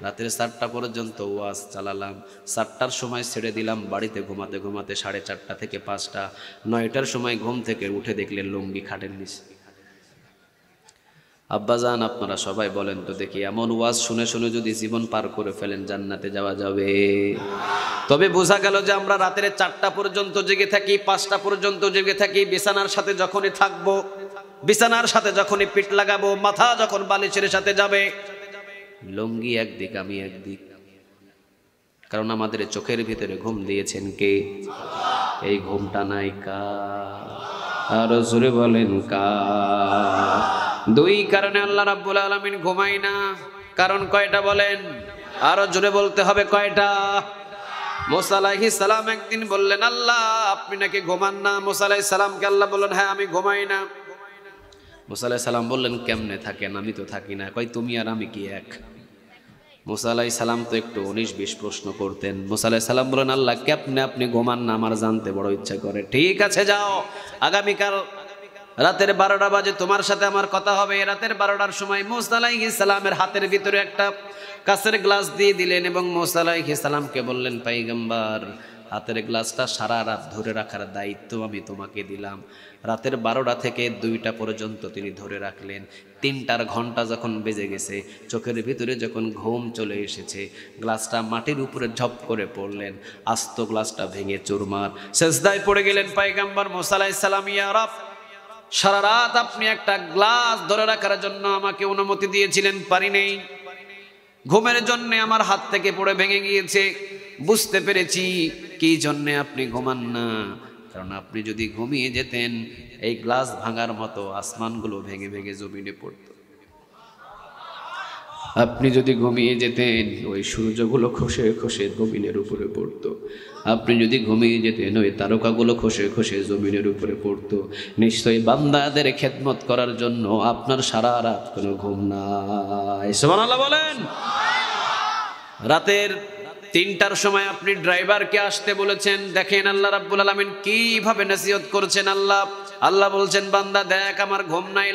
রাতের সাতটা পর্যন্ত ওয়াজ চালালাম সাতটার সময় ছেড়ে দিলাম বাড়িতে ঘুমাতে ঘুমাতে সাড়ে চারটা থেকে পাঁচটা নয়টার সময় ঘুম থেকে উঠে দেখলেন লুঙ্গি খাটের নিচে আব্বাজান আপনারা সবাই বলেন তো দেখি এমন ওয়াজ শুনে শুনে যদি জীবন পার করে ফেলেন জান্নাতে যাওয়া যাবে তবে বোঝা গেল যে আমরা রাতের চারটা পর্যন্ত জেগে থাকি পাঁচটা পর্যন্ত জেগে থাকি বিছানার সাথে যখনই থাকবো বিছানার সাথে যখনই পিঠ লাগাবো মাথা যখন বালিশের সাথে যাবে লঙ্গি একদিক আমি একদিক কারণ আমাদের চোখের ভিতরে ঘুম দিয়েছেন কে এই ঘুমটা নাই কা আরো জোরে বলেন কা দুই কারণে আল্লাহ রাব্বুল আলামিন ঘুমাই না কারণ কয়টা বলেন আরো জোরে বলতে হবে কয়টা মোসালাহি সালাম একদিন বললেন আল্লাহ আপনি নাকি ঘুমান না মোসালাই সালামকে আল্লাহ বললেন হ্যাঁ আমি ঘুমাই না মোসালাই সালাম বললেন কেমনে থাকেন আমি তো থাকি না কই তুমি আর আমি কি এক মোসালাই সালাম তো একটু উনিশ বিশ প্রশ্ন করতেন মোসালাই সালাম বলেন আল্লাহ কেমনে আপনি ঘুমান না আমার জানতে বড় ইচ্ছা করে ঠিক আছে যাও আগামীকাল রাতের বারোটা বাজে তোমার সাথে আমার কথা হবে রাতের বারোটার সময় মোসালাই ইসলামের হাতের ভিতরে একটা কাছের গ্লাস দিয়ে দিলেন এবং মোসালাই ইসলামকে বললেন পাইগম্বার হাতের গ্লাসটা সারা রাত ধরে রাখার দায়িত্ব আমি তোমাকে দিলাম রাতের বারোটা থেকে দুইটা পর্যন্ত তিনি ধরে রাখলেন তিনটার ঘন্টা যখন বেজে গেছে চোখের ভিতরে যখন ঘুম চলে এসেছে গ্লাসটা মাটির উপরে ঝপ করে পড়লেন আস্ত গ্লাসটা ভেঙে চুরমার শেষদায় পড়ে গেলেন পাইগাম্বার মোসালাই সালামিয়া রাফ সারা রাত আপনি একটা গ্লাস ধরে রাখার জন্য আমাকে অনুমতি দিয়েছিলেন পারি নেই ঘুমের জন্যে আমার হাত থেকে পড়ে ভেঙে গিয়েছে বুঝতে পেরেছি কি জন্যে আপনি ঘুমান না কারণ আপনি যদি ঘুমিয়ে যেতেন এই গ্লাস ভাঙার মতো আসমানগুলো ভেঙে ভেঙে জমিনে পড়ত আপনি যদি ঘুমিয়ে যেতেন ওই সূর্যগুলো খসে খসে জমিনের উপরে পড়তো আপনি যদি ঘুমিয়ে যেতেন ওই তারকাগুলো খসে খসে জমিনের উপরে পড়তো নিশ্চয়ই বান্দাদের খেদমত করার জন্য আপনার সারা রাত কোনো ঘুম নাই সোমানাল্লাহ বলেন রাতের তিনটার সময় আপনি ড্রাইভারকে আসতে বলেছেন দেখেন আল্লাহ রাব্বুল আলমিন কিভাবে নসিহত করছেন আল্লাহ আল্লাহ বলছেন বান্দা দেখ আমার ঘুম নাই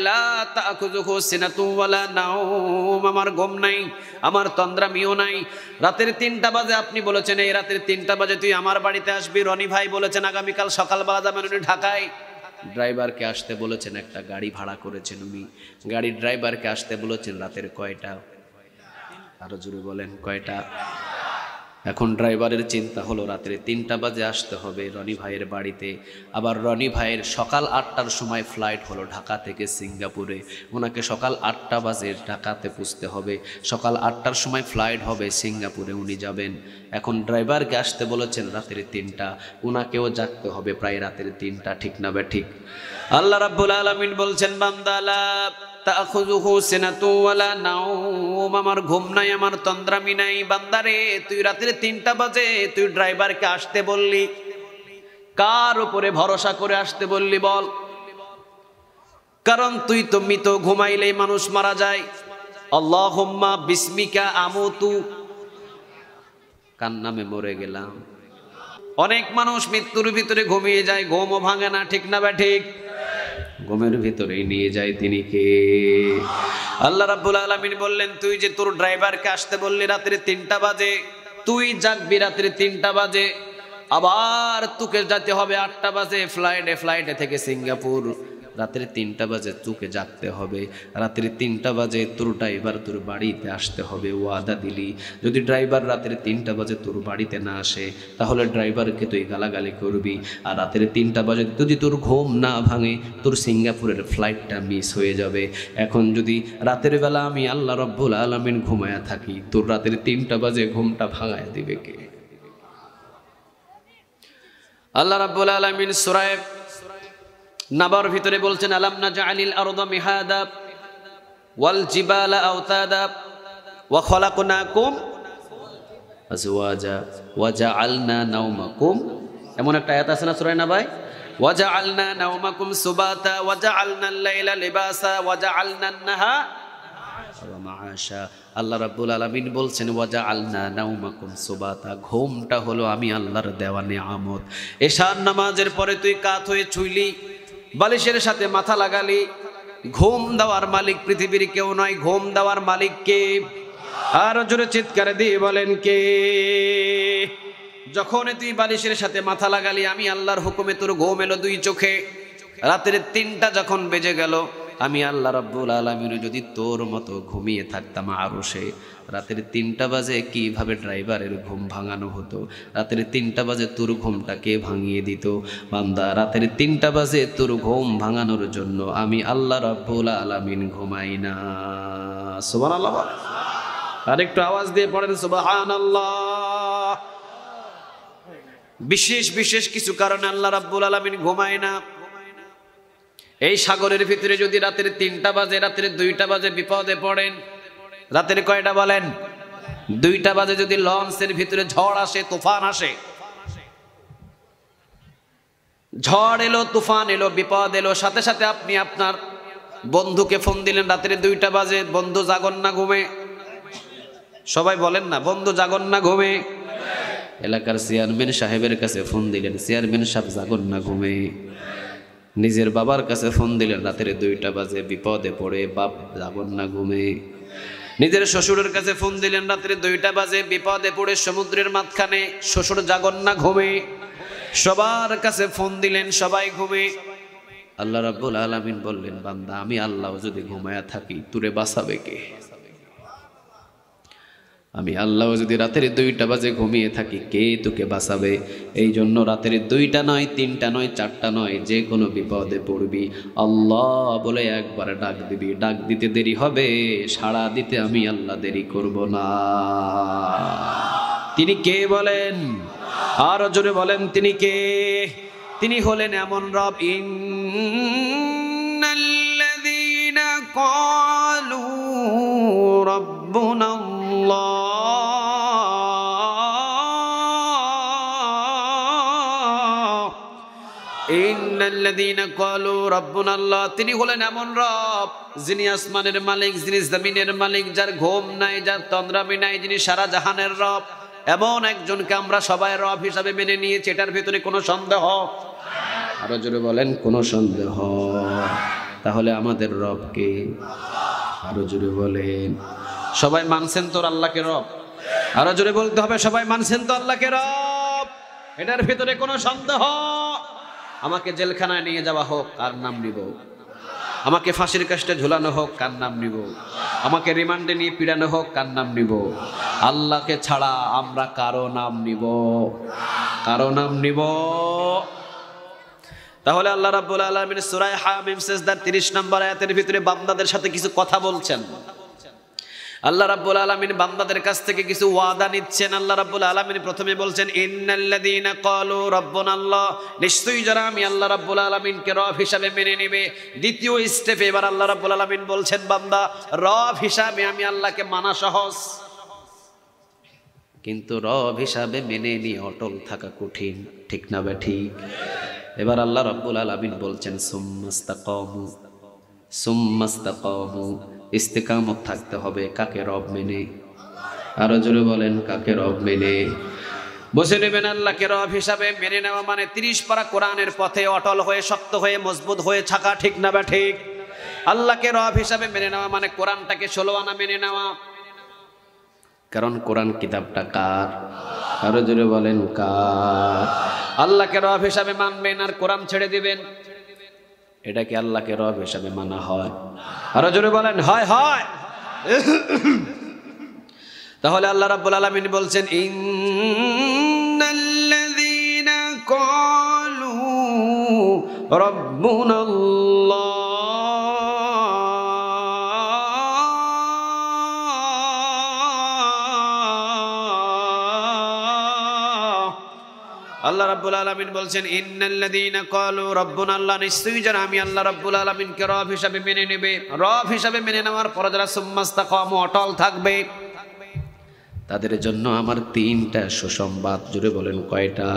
আমার ঘুম নাই আমার তন্দ্রা মিও নাই রাতের তিনটা বাজে আপনি বলেছেন এই রাতের তিনটা বাজে তুই আমার বাড়িতে আসবি রনি ভাই বলেছেন আগামীকাল সকালবেলা যাবেন উনি ঢাকায় ড্রাইভারকে আসতে বলেছেন একটা গাড়ি ভাড়া করেছেন উনি গাড়ির ড্রাইভারকে আসতে বলেছেন রাতের কয়টা আরো জুড়ে বলেন কয়টা এখন ড্রাইভারের চিন্তা হলো রাত্রে তিনটা বাজে আসতে হবে রনি ভাইয়ের বাড়িতে আবার রনি ভাইয়ের সকাল আটটার সময় ফ্লাইট হলো ঢাকা থেকে সিঙ্গাপুরে ওনাকে সকাল আটটা বাজে ঢাকাতে পুষতে হবে সকাল আটটার সময় ফ্লাইট হবে সিঙ্গাপুরে উনি যাবেন এখন ড্রাইভারকে আসতে বলেছেন রাতের তিনটা ওনাকেও জাগতে হবে প্রায় রাতের তিনটা ঠিক না বে ঠিক আল্লাহ রাব্বুল আলমিন বলছেন বান্দালা তাখুজুহু সিনাতু ওয়ালা নাউম আমার ঘুম নাই আমার তন্দ্রামি নাই বান্দারে তুই রাতের তিনটা বাজে তুই ড্রাইভারকে আসতে বললি কার উপরে ভরসা করে আসতে বললি বল কারণ তুই তো মৃত ঘুমাইলেই মানুষ মারা যায় আল্লাহুম্মা বিস্মিকা আমতু কার নামে মরে গেলাম অনেক মানুষ মৃত্যুর ভিতরে ঘুমিয়ে যায় ঘুমও ভাঙে না ঠিক না বা ঠিক গমের ভিতরে নিয়ে যায় তিনি কে আল্লাহ রাব্বুল আলামিন বললেন তুই যে তোর ড্রাইভারকে আসতে বললি রাত্রে তিনটা বাজে তুই জাগবি রাত্রে তিনটা বাজে আবার তোকে যেতে হবে আটটা বাজে ফ্লাইটে ফ্লাইটে থেকে সিঙ্গাপুর রাতের তিনটা বাজে তোকে জাগতে হবে রাতের তিনটা বাজে তোর ড্রাইভার তোর বাড়িতে আসতে হবে ওয়াদা দিলি যদি ড্রাইভার রাতের তিনটা বাজে তোর বাড়িতে না আসে তাহলে ড্রাইভারকে তুই গালাগালি করবি আর রাতের তিনটা বাজে যদি তোর ঘুম না ভাঙে তোর সিঙ্গাপুরের ফ্লাইটটা মিস হয়ে যাবে এখন যদি রাতের বেলা আমি আল্লাহ রব্বুল আলমিন ঘুমায়া থাকি তোর রাতের তিনটা বাজে ঘুমটা ভাঙায় দিবে কে আল্লাহ রাব্বুল আলমিন সুরায় নাবার ভিতরে বলছেন আলাম জাআলিল জালিল আরদ মিহাদাব ওয়াল জিবালা আওতাদাব ওয়া খলাকনাকুম আজওয়াজা ওয়া জাআলনা নাওমাকুম এমন একটা আয়াত আছে না সূরা নাবাই ওয়া জাআলনা নাওমাকুম সুবাতা ওয়া জাআলনা লাইলা লিবাসা ওয়া জাআলনা নাহা আল্লাহ রাব্বুল আলামিন বলছেন ওয়াজা আলনা নাউমাকুম সুবাতা ঘুমটা হলো আমি আল্লাহর দেওয়া নিয়ামত এশার নামাজের পরে তুই কাত হয়ে ছুইলি বালিশের সাথে মাথা লাগালি ঘুম দেওয়ার মালিক পৃথিবীর কেউ নয় ঘুম দেওয়ার মালিক কে আরো জোরে চিৎকারে দিয়ে বলেন কে যখন তুই বালিশের সাথে মাথা লাগালি আমি আল্লাহর হুকুমে তোর ঘুম এলো দুই চোখে রাতের তিনটা যখন বেজে গেল আমি আল্লাহ রব্বুল আলমিন যদি তোর মতো ঘুমিয়ে থাকতাম আরও সে রাতের তিনটা বাজে কিভাবে ড্রাইভারের ঘুম ভাঙানো হতো রাতের তিনটা বাজে তোর ঘুমটাকে ভাঙিয়ে দিত বান্দা রাতের তিনটা বাজে তোর ঘুম ভাঙানোর জন্য আমি আল্লাহ রব্বুল আলমিন ঘুমাই না সোমান আল্লাহ আরেকটু আওয়াজ দিয়ে পড়েন সুবাহান আল্লাহ বিশেষ বিশেষ কিছু কারণে আল্লাহ রাব্বুল আলমিন ঘুমায় না এই সাগরের ভিতরে যদি রাতের তিনটা বাজে রাতের দুইটা বাজে বিপদে পড়েন রাতের কয়টা বলেন দুইটা বাজে যদি লঞ্চের ভিতরে ঝড় আসে তুফান আসে ঝড় এলো তুফান এলো বিপদ এলো সাথে সাথে আপনি আপনার বন্ধুকে ফোন দিলেন রাতের দুইটা বাজে বন্ধু জাগন না ঘুমে সবাই বলেন না বন্ধু জাগন না ঘুমে এলাকার চেয়ারম্যান সাহেবের কাছে ফোন দিলেন চেয়ারম্যান সাহেব জাগন না ঘুমে নিজের বাবার কাছে ফোন দিলেন রাতের দুইটা বাজে বিপদে পড়ে বাপ যাবন না ঘুমে নিজের শ্বশুরের কাছে ফোন দিলেন রাত্রে দুইটা বাজে বিপদে পড়ে সমুদ্রের মাঝখানে শ্বশুর জাগন না ঘুমে সবার কাছে ফোন দিলেন সবাই ঘুমে আল্লাহ রাব্বুল আলামিন বললেন বান্দা আমি আল্লাহ যদি ঘুমায়া থাকি তুরে বাঁচাবে কে আমি আল্লাহ যদি রাতের দুইটা বাজে ঘুমিয়ে থাকি কে তোকে বাঁচাবে এই জন্য রাতের দুইটা নয় তিনটা নয় চারটা নয় যে কোনো বিপদে পড়বি আল্লাহ বলে একবার ডাক দিবি ডাক দিতে দেরি হবে সাড়া দিতে আমি আল্লাহ দেরি করব না তিনি কে বলেন আর জোরে বলেন তিনি কে তিনি হলেন এমন রব ইন কলু ربنا তিনি হলেন এমন রব যিনি আসমানের মালিক যিনি জমিনের মালিক যার ঘুম নাই যার তন্দ্রামি নাই যিনি সারা জাহানের রব এমন একজনকে আমরা সবাই রব হিসাবে মেনে নিয়েছি এটার ভিতরে কোনো সন্দেহ আরো জোরে বলেন কোনো সন্দেহ তাহলে আমাদের রবকে আরো জোরে বলেন সবাই মানছেন তোর আল্লাহকে রব আরো জোরে বলতে হবে সবাই মানছেন তো আল্লাহকে রব এটার ভিতরে কোনো সন্দেহ আমাকে জেলখানায় নিয়ে যাওয়া হোক কার নাম নিব আমাকে ফাঁসির কাছে ঝুলানো হোক কার নাম নিব আমাকে রিমান্ডে নিয়ে পিড়ানো হোক কার নাম নিব আল্লাহকে ছাড়া আমরা কারো নাম নিব কারো নাম নিব তাহলে আল্লাহ রাব্বুল আলামিন সূরা হামিম সেজদার 30 নম্বর আয়াতের ভিতরে বান্দাদের সাথে কিছু কথা বলছেন আল্লাহ রাব্বুল আলামিন বান্দাদের কাছ থেকে কিছু ওয়াদা নিচ্ছেন আল্লাহ রাব্বুল আলামিন প্রথমে বলছেন ইন্নাল্লাযীনা ক্বালু আল্লাহ নিশ্চয়ই যারা আমি আল্লাহ রাব্বুল আলামিনকে রব হিসাবে মেনে নেবে দ্বিতীয় স্টেপে এবার আল্লাহ রাব্বুল আলামিন বলছেন বান্দা রব হিসাবে আমি আল্লাহকে মানা সহজ কিন্তু রব হিসাবে মেনে নিয়ে অটল থাকা কঠিন ঠিক না বা ঠিক এবার আল্লাহ রাব্বুল আলামিন বলছেন সুম্মাস্তাকামু সুম্মাস্তাকামু ইস্তেকামত থাকতে হবে কাকে রব মেনে আরো জোরে বলেন কাকে রব মেনে বসে নেবেন আল্লাহকে রব হিসাবে মেনে নেওয়া মানে তিরিশ পারা কোরআনের পথে অটল হয়ে শক্ত হয়ে মজবুত হয়ে ছাকা ঠিক না বা ঠিক আল্লাহকে রব হিসাবে মেনে নেওয়া মানে কোরআনটাকে ষোলো আনা মেনে নেওয়া কারণ কোরআন কিতাবটা কার আরো জোরে বলেন কার আল্লাহকে রব হিসাবে মানবেন আর কোরআন ছেড়ে দিবেন এটাকে আল্লাহকে রব হিসাবে মানা হয় আরো জোরে বলেন হয় হয় তাহলে আল্লাহ রাব্বুল আলামিন বলছেন ইন্নাল্লাযীনা ক্বালু রাব্বুনাল্লাহ রব্বুল আলমিন বলছেন ইন্নাল্লাদিনা কলু রব্বুন আল্লাহ নিশ্চয়ই যারা আমি আল্লাহ রব্বুল আলমিনকে রব হিসাবে মেনে নেবে রব হিসাবে মেনে নেওয়ার পর যারা সুম্মাস্তা কম অটল থাকবে তাদের জন্য আমার তিনটা সুসংবাদ জুড়ে বলেন কয়টা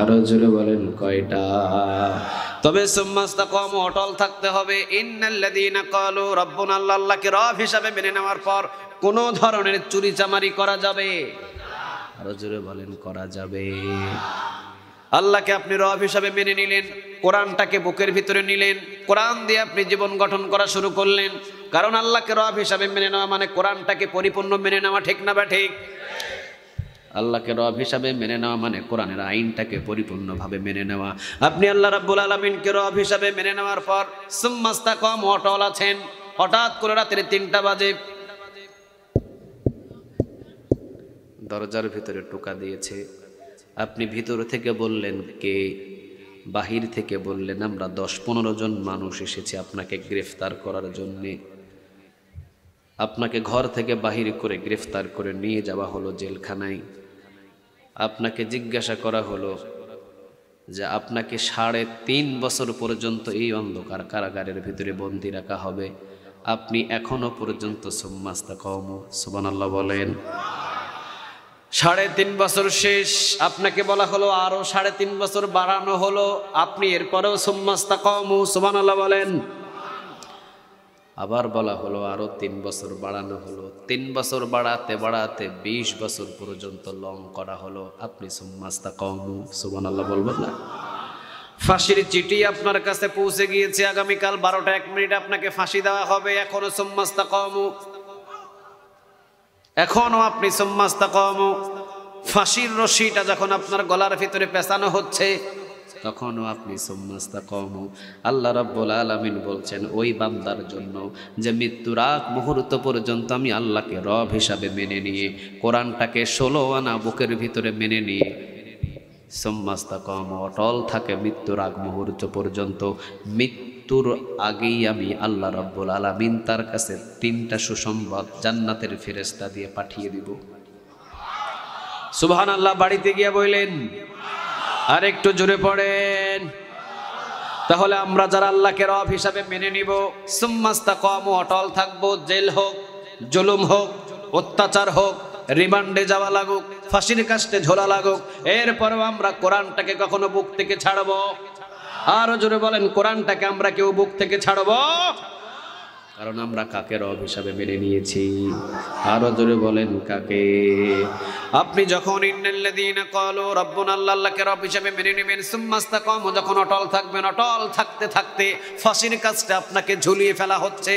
আরো জুড়ে বলেন কয়টা তবে কম অটল থাকতে হবে ইন্নাল্লাযীনা ক্বালু রব্বুনা আল্লাহকে রব হিসাবে মেনে নেওয়ার পর কোনো ধরনের চুরি চামারি করা যাবে আরো জোরে বলেন করা যাবে আল্লাহকে আপনি রব হিসাবে মেনে নিলেন কোরআনটাকে বুকের ভিতরে নিলেন কোরআন দিয়ে আপনি জীবন গঠন করা শুরু করলেন কারণ আল্লাহকে রব হিসাবে মেনে নেওয়া মানে কোরআনটাকে পরিপূর্ণ মেনে নেওয়া ঠিক না বা ঠিক আল্লাহকে রব হিসাবে মেনে নেওয়া মানে কোরআনের আইনটাকে পরিপূর্ণভাবে মেনে নেওয়া আপনি আল্লাহ রাব্বুল আলমিনকে রব হিসাবে মেনে নেওয়ার পর সুম্মাস্তা কম অটল আছেন হঠাৎ করে রাতের তিনটা বাজে দরজার ভিতরে টোকা দিয়েছে আপনি ভিতর থেকে বললেন কে বাহির থেকে বললেন আমরা দশ পনেরো জন মানুষ এসেছি আপনাকে গ্রেফতার করার জন্যে আপনাকে ঘর থেকে বাহির করে গ্রেফতার করে নিয়ে যাওয়া হলো জেলখানায় আপনাকে জিজ্ঞাসা করা হলো যে আপনাকে সাড়ে তিন বছর পর্যন্ত এই অন্ধকার কারাগারের ভিতরে বন্দি রাখা হবে আপনি এখনও পর্যন্ত সোমাস্তা কম সুবান বলেন সাড়ে তিন বছর শেষ আপনাকে বলা হলো আরও সাড়ে তিন বছর বাড়ানো হলো আপনি এরপরেও সোম্মাস্তা কম সুমান আল্লাহ বলেন আবার বলা হলো আরও তিন বছর বাড়ানো হলো তিন বছর বাড়াতে বাড়াতে বিশ বছর পর্যন্ত লং করা হলো আপনি সোম্মাস্তা কম সুমান আল্লাহ বলবেন না ফাঁসির চিঠি আপনার কাছে পৌঁছে গিয়েছে আগামীকাল বারোটা এক মিনিট আপনাকে ফাঁসি দেওয়া হবে এখনও সোম্মাস্তা কম এখনও আপনি সোম্মাস্তা কম ফাঁসির রশিটা যখন আপনার গলার ভিতরে পেঁচানো হচ্ছে তখনও আপনি সোম্মাস্তা কম আল্লাহ রব্বুল আলমিন বলছেন ওই বান্দার জন্য যে মৃত্যুর আগ মুহূর্ত পর্যন্ত আমি আল্লাহকে রব হিসাবে মেনে নিয়ে কোরআনটাকে ষোলো আনা বুকের ভিতরে মেনে নিয়ে সোম্মাস্তা কম অটল থাকে মৃত্যুর আগ মুহূর্ত পর্যন্ত মৃত্যু মৃত্যুর আগেই আমি আল্লাহ রব্বুল আলমিন তার কাছে তিনটা সুসংবাদ জান্নাতের ফেরেস্তা দিয়ে পাঠিয়ে দিব সুবহান আল্লাহ বাড়িতে গিয়া বললেন আর একটু জোরে পড়েন তাহলে আমরা যারা আল্লাহকে রব হিসাবে মেনে নিব সুম্মাস্তা কম অটল থাকবো জেল হোক জুলুম হোক অত্যাচার হোক রিমান্ডে যাওয়া লাগুক ফাঁসির কাস্টে ঝোলা লাগুক এরপরও আমরা কোরআনটাকে কখনো বুক থেকে ছাড়বো আরো জোরে বলেন কোরআনটাকে আমরা কেউ বুক থেকে ছাড়ব কারণ আমরা কাকে রব হিসাবে মেনে নিয়েছি আরো জোরে বলেন কাকে আপনি যখন হিসাবে মেনে নেবেন যখন অটল থাকবেন অটল থাকতে থাকতে ফাঁসির কাজটা আপনাকে ঝুলিয়ে ফেলা হচ্ছে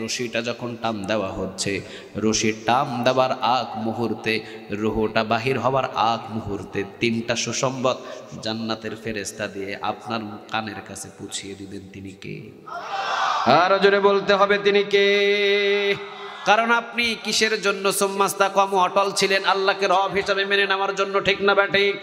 রশিটা যখন টান দেওয়া হচ্ছে রশির টান দেওয়ার আগ মুহূর্তে রুহটা বাহির হওয়ার আগ মুহূর্তে তিনটা সুসম্বত জান্নাতের ফেরেস্তা দিয়ে আপনার কানের কাছে পুছিয়ে দিবেন তিনি কে আর জোরে বলতে হবে তিনি কে কারণ আপনি কিসের জন্য সোম্মাস্তা কম অটল ছিলেন আল্লাহকে রব হিসাবে মেনে নেওয়ার জন্য ঠিক না ব্যাঠিক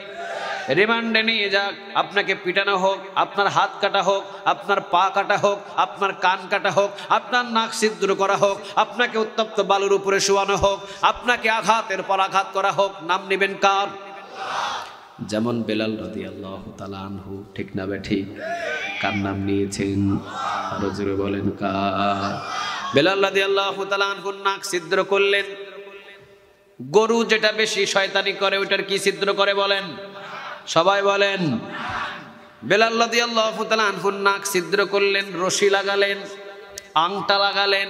রিমান্ডে নিয়ে যাক আপনাকে পিটানো হোক আপনার হাত কাটা হোক আপনার পা কাটা হোক আপনার কান কাটা হোক আপনার নাক সিদ্ধ করা হোক আপনাকে উত্তপ্ত বালুর উপরে শোয়ানো হোক আপনাকে আঘাতের পর আঘাত করা হোক নাম নেবেন কার যেমন বেলাল রদি আল্লাহ তালানহু ঠিক না ব্যাঠি কার নাম নিয়েছেন আরো জোরে বলেন কার বেলাল রদি আল্লাহ তালানহুর নাক সিদ্ধ করলেন গরু যেটা বেশি শয়তানি করে ওইটার কি সিদ্ধ করে বলেন সবাই বলেন বেলাল্লাদি আল্লাহ আনফুর নাক ছিদ্র করলেন রশি লাগালেন আংটা লাগালেন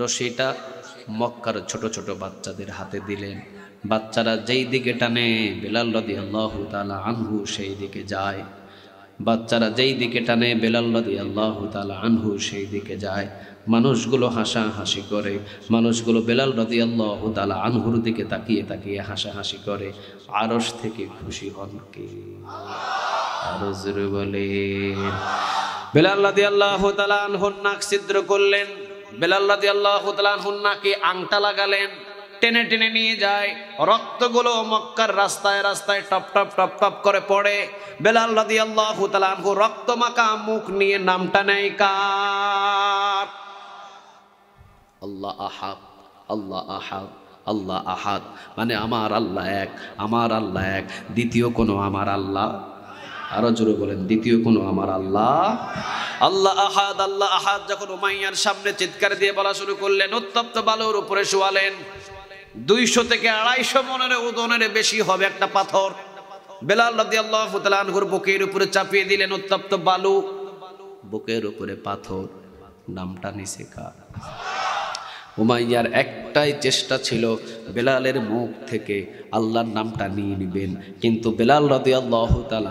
রশিটা মক্কার ছোট ছোট বাচ্চাদের হাতে দিলেন বাচ্চারা যেই দিকে টানে বেলাল রদি আল্লাহ তালা আনহু সেই দিকে যায় বাচ্চারা যেই দিকে টানে বেলাল্লাদি আল্লাহ তালা আনহু সেই দিকে যায় মানুষগুলো হাসা হাসি করে মানুষগুলো বেলাল রদি আল্লাহ তালা আনহুর দিকে তাকিয়ে তাকিয়ে হাসা হাসি করে আরস থেকে খুশি হন কে আরস বলে বেলাল রদি আল্লাহ তালা আনহুর নাক ছিদ্র করলেন বেলাল রদি আল্লাহ তালা আনহুর নাকে আংটা লাগালেন টেনে টেনে নিয়ে যায় রক্তগুলো মক্কার রাস্তায় রাস্তায় টপ টপ টপ টপ করে পড়ে বেলাল রাদি আল্লাহ তালাহু রক্ত মাকা মুখ নিয়ে নামটা নেয় কার আল্লাহ আহাব আল্লাহ আহাব আল্লাহ আহাদ মানে আমার আল্লাহ এক আমার আল্লাহ এক দ্বিতীয় কোনো আমার আল্লাহ আরো জোরে বলেন দ্বিতীয় কোনো আমার আল্লাহ আল্লাহ আহাদ আল্লাহ আহাদ যখন উমাইয়ার সামনে চিৎকার দিয়ে বলা শুরু করলেন উত্তপ্ত বালুর উপরে শোয়ালেন দুইশো থেকে আড়াইশো মনের ওজনের বেশি হবে একটা পাথর বেলাল রাজি আল্লাহ ফুতলানহুর বুকের উপরে চাপিয়ে দিলেন উত্তপ্ত বালু বুকের উপরে পাথর নামটা নিচে কার উমাইয়ার একটাই চেষ্টা ছিল বেলালের মুখ থেকে আল্লাহর নামটা নিয়ে নেবেন কিন্তু বেলাল রদি আল্লাহ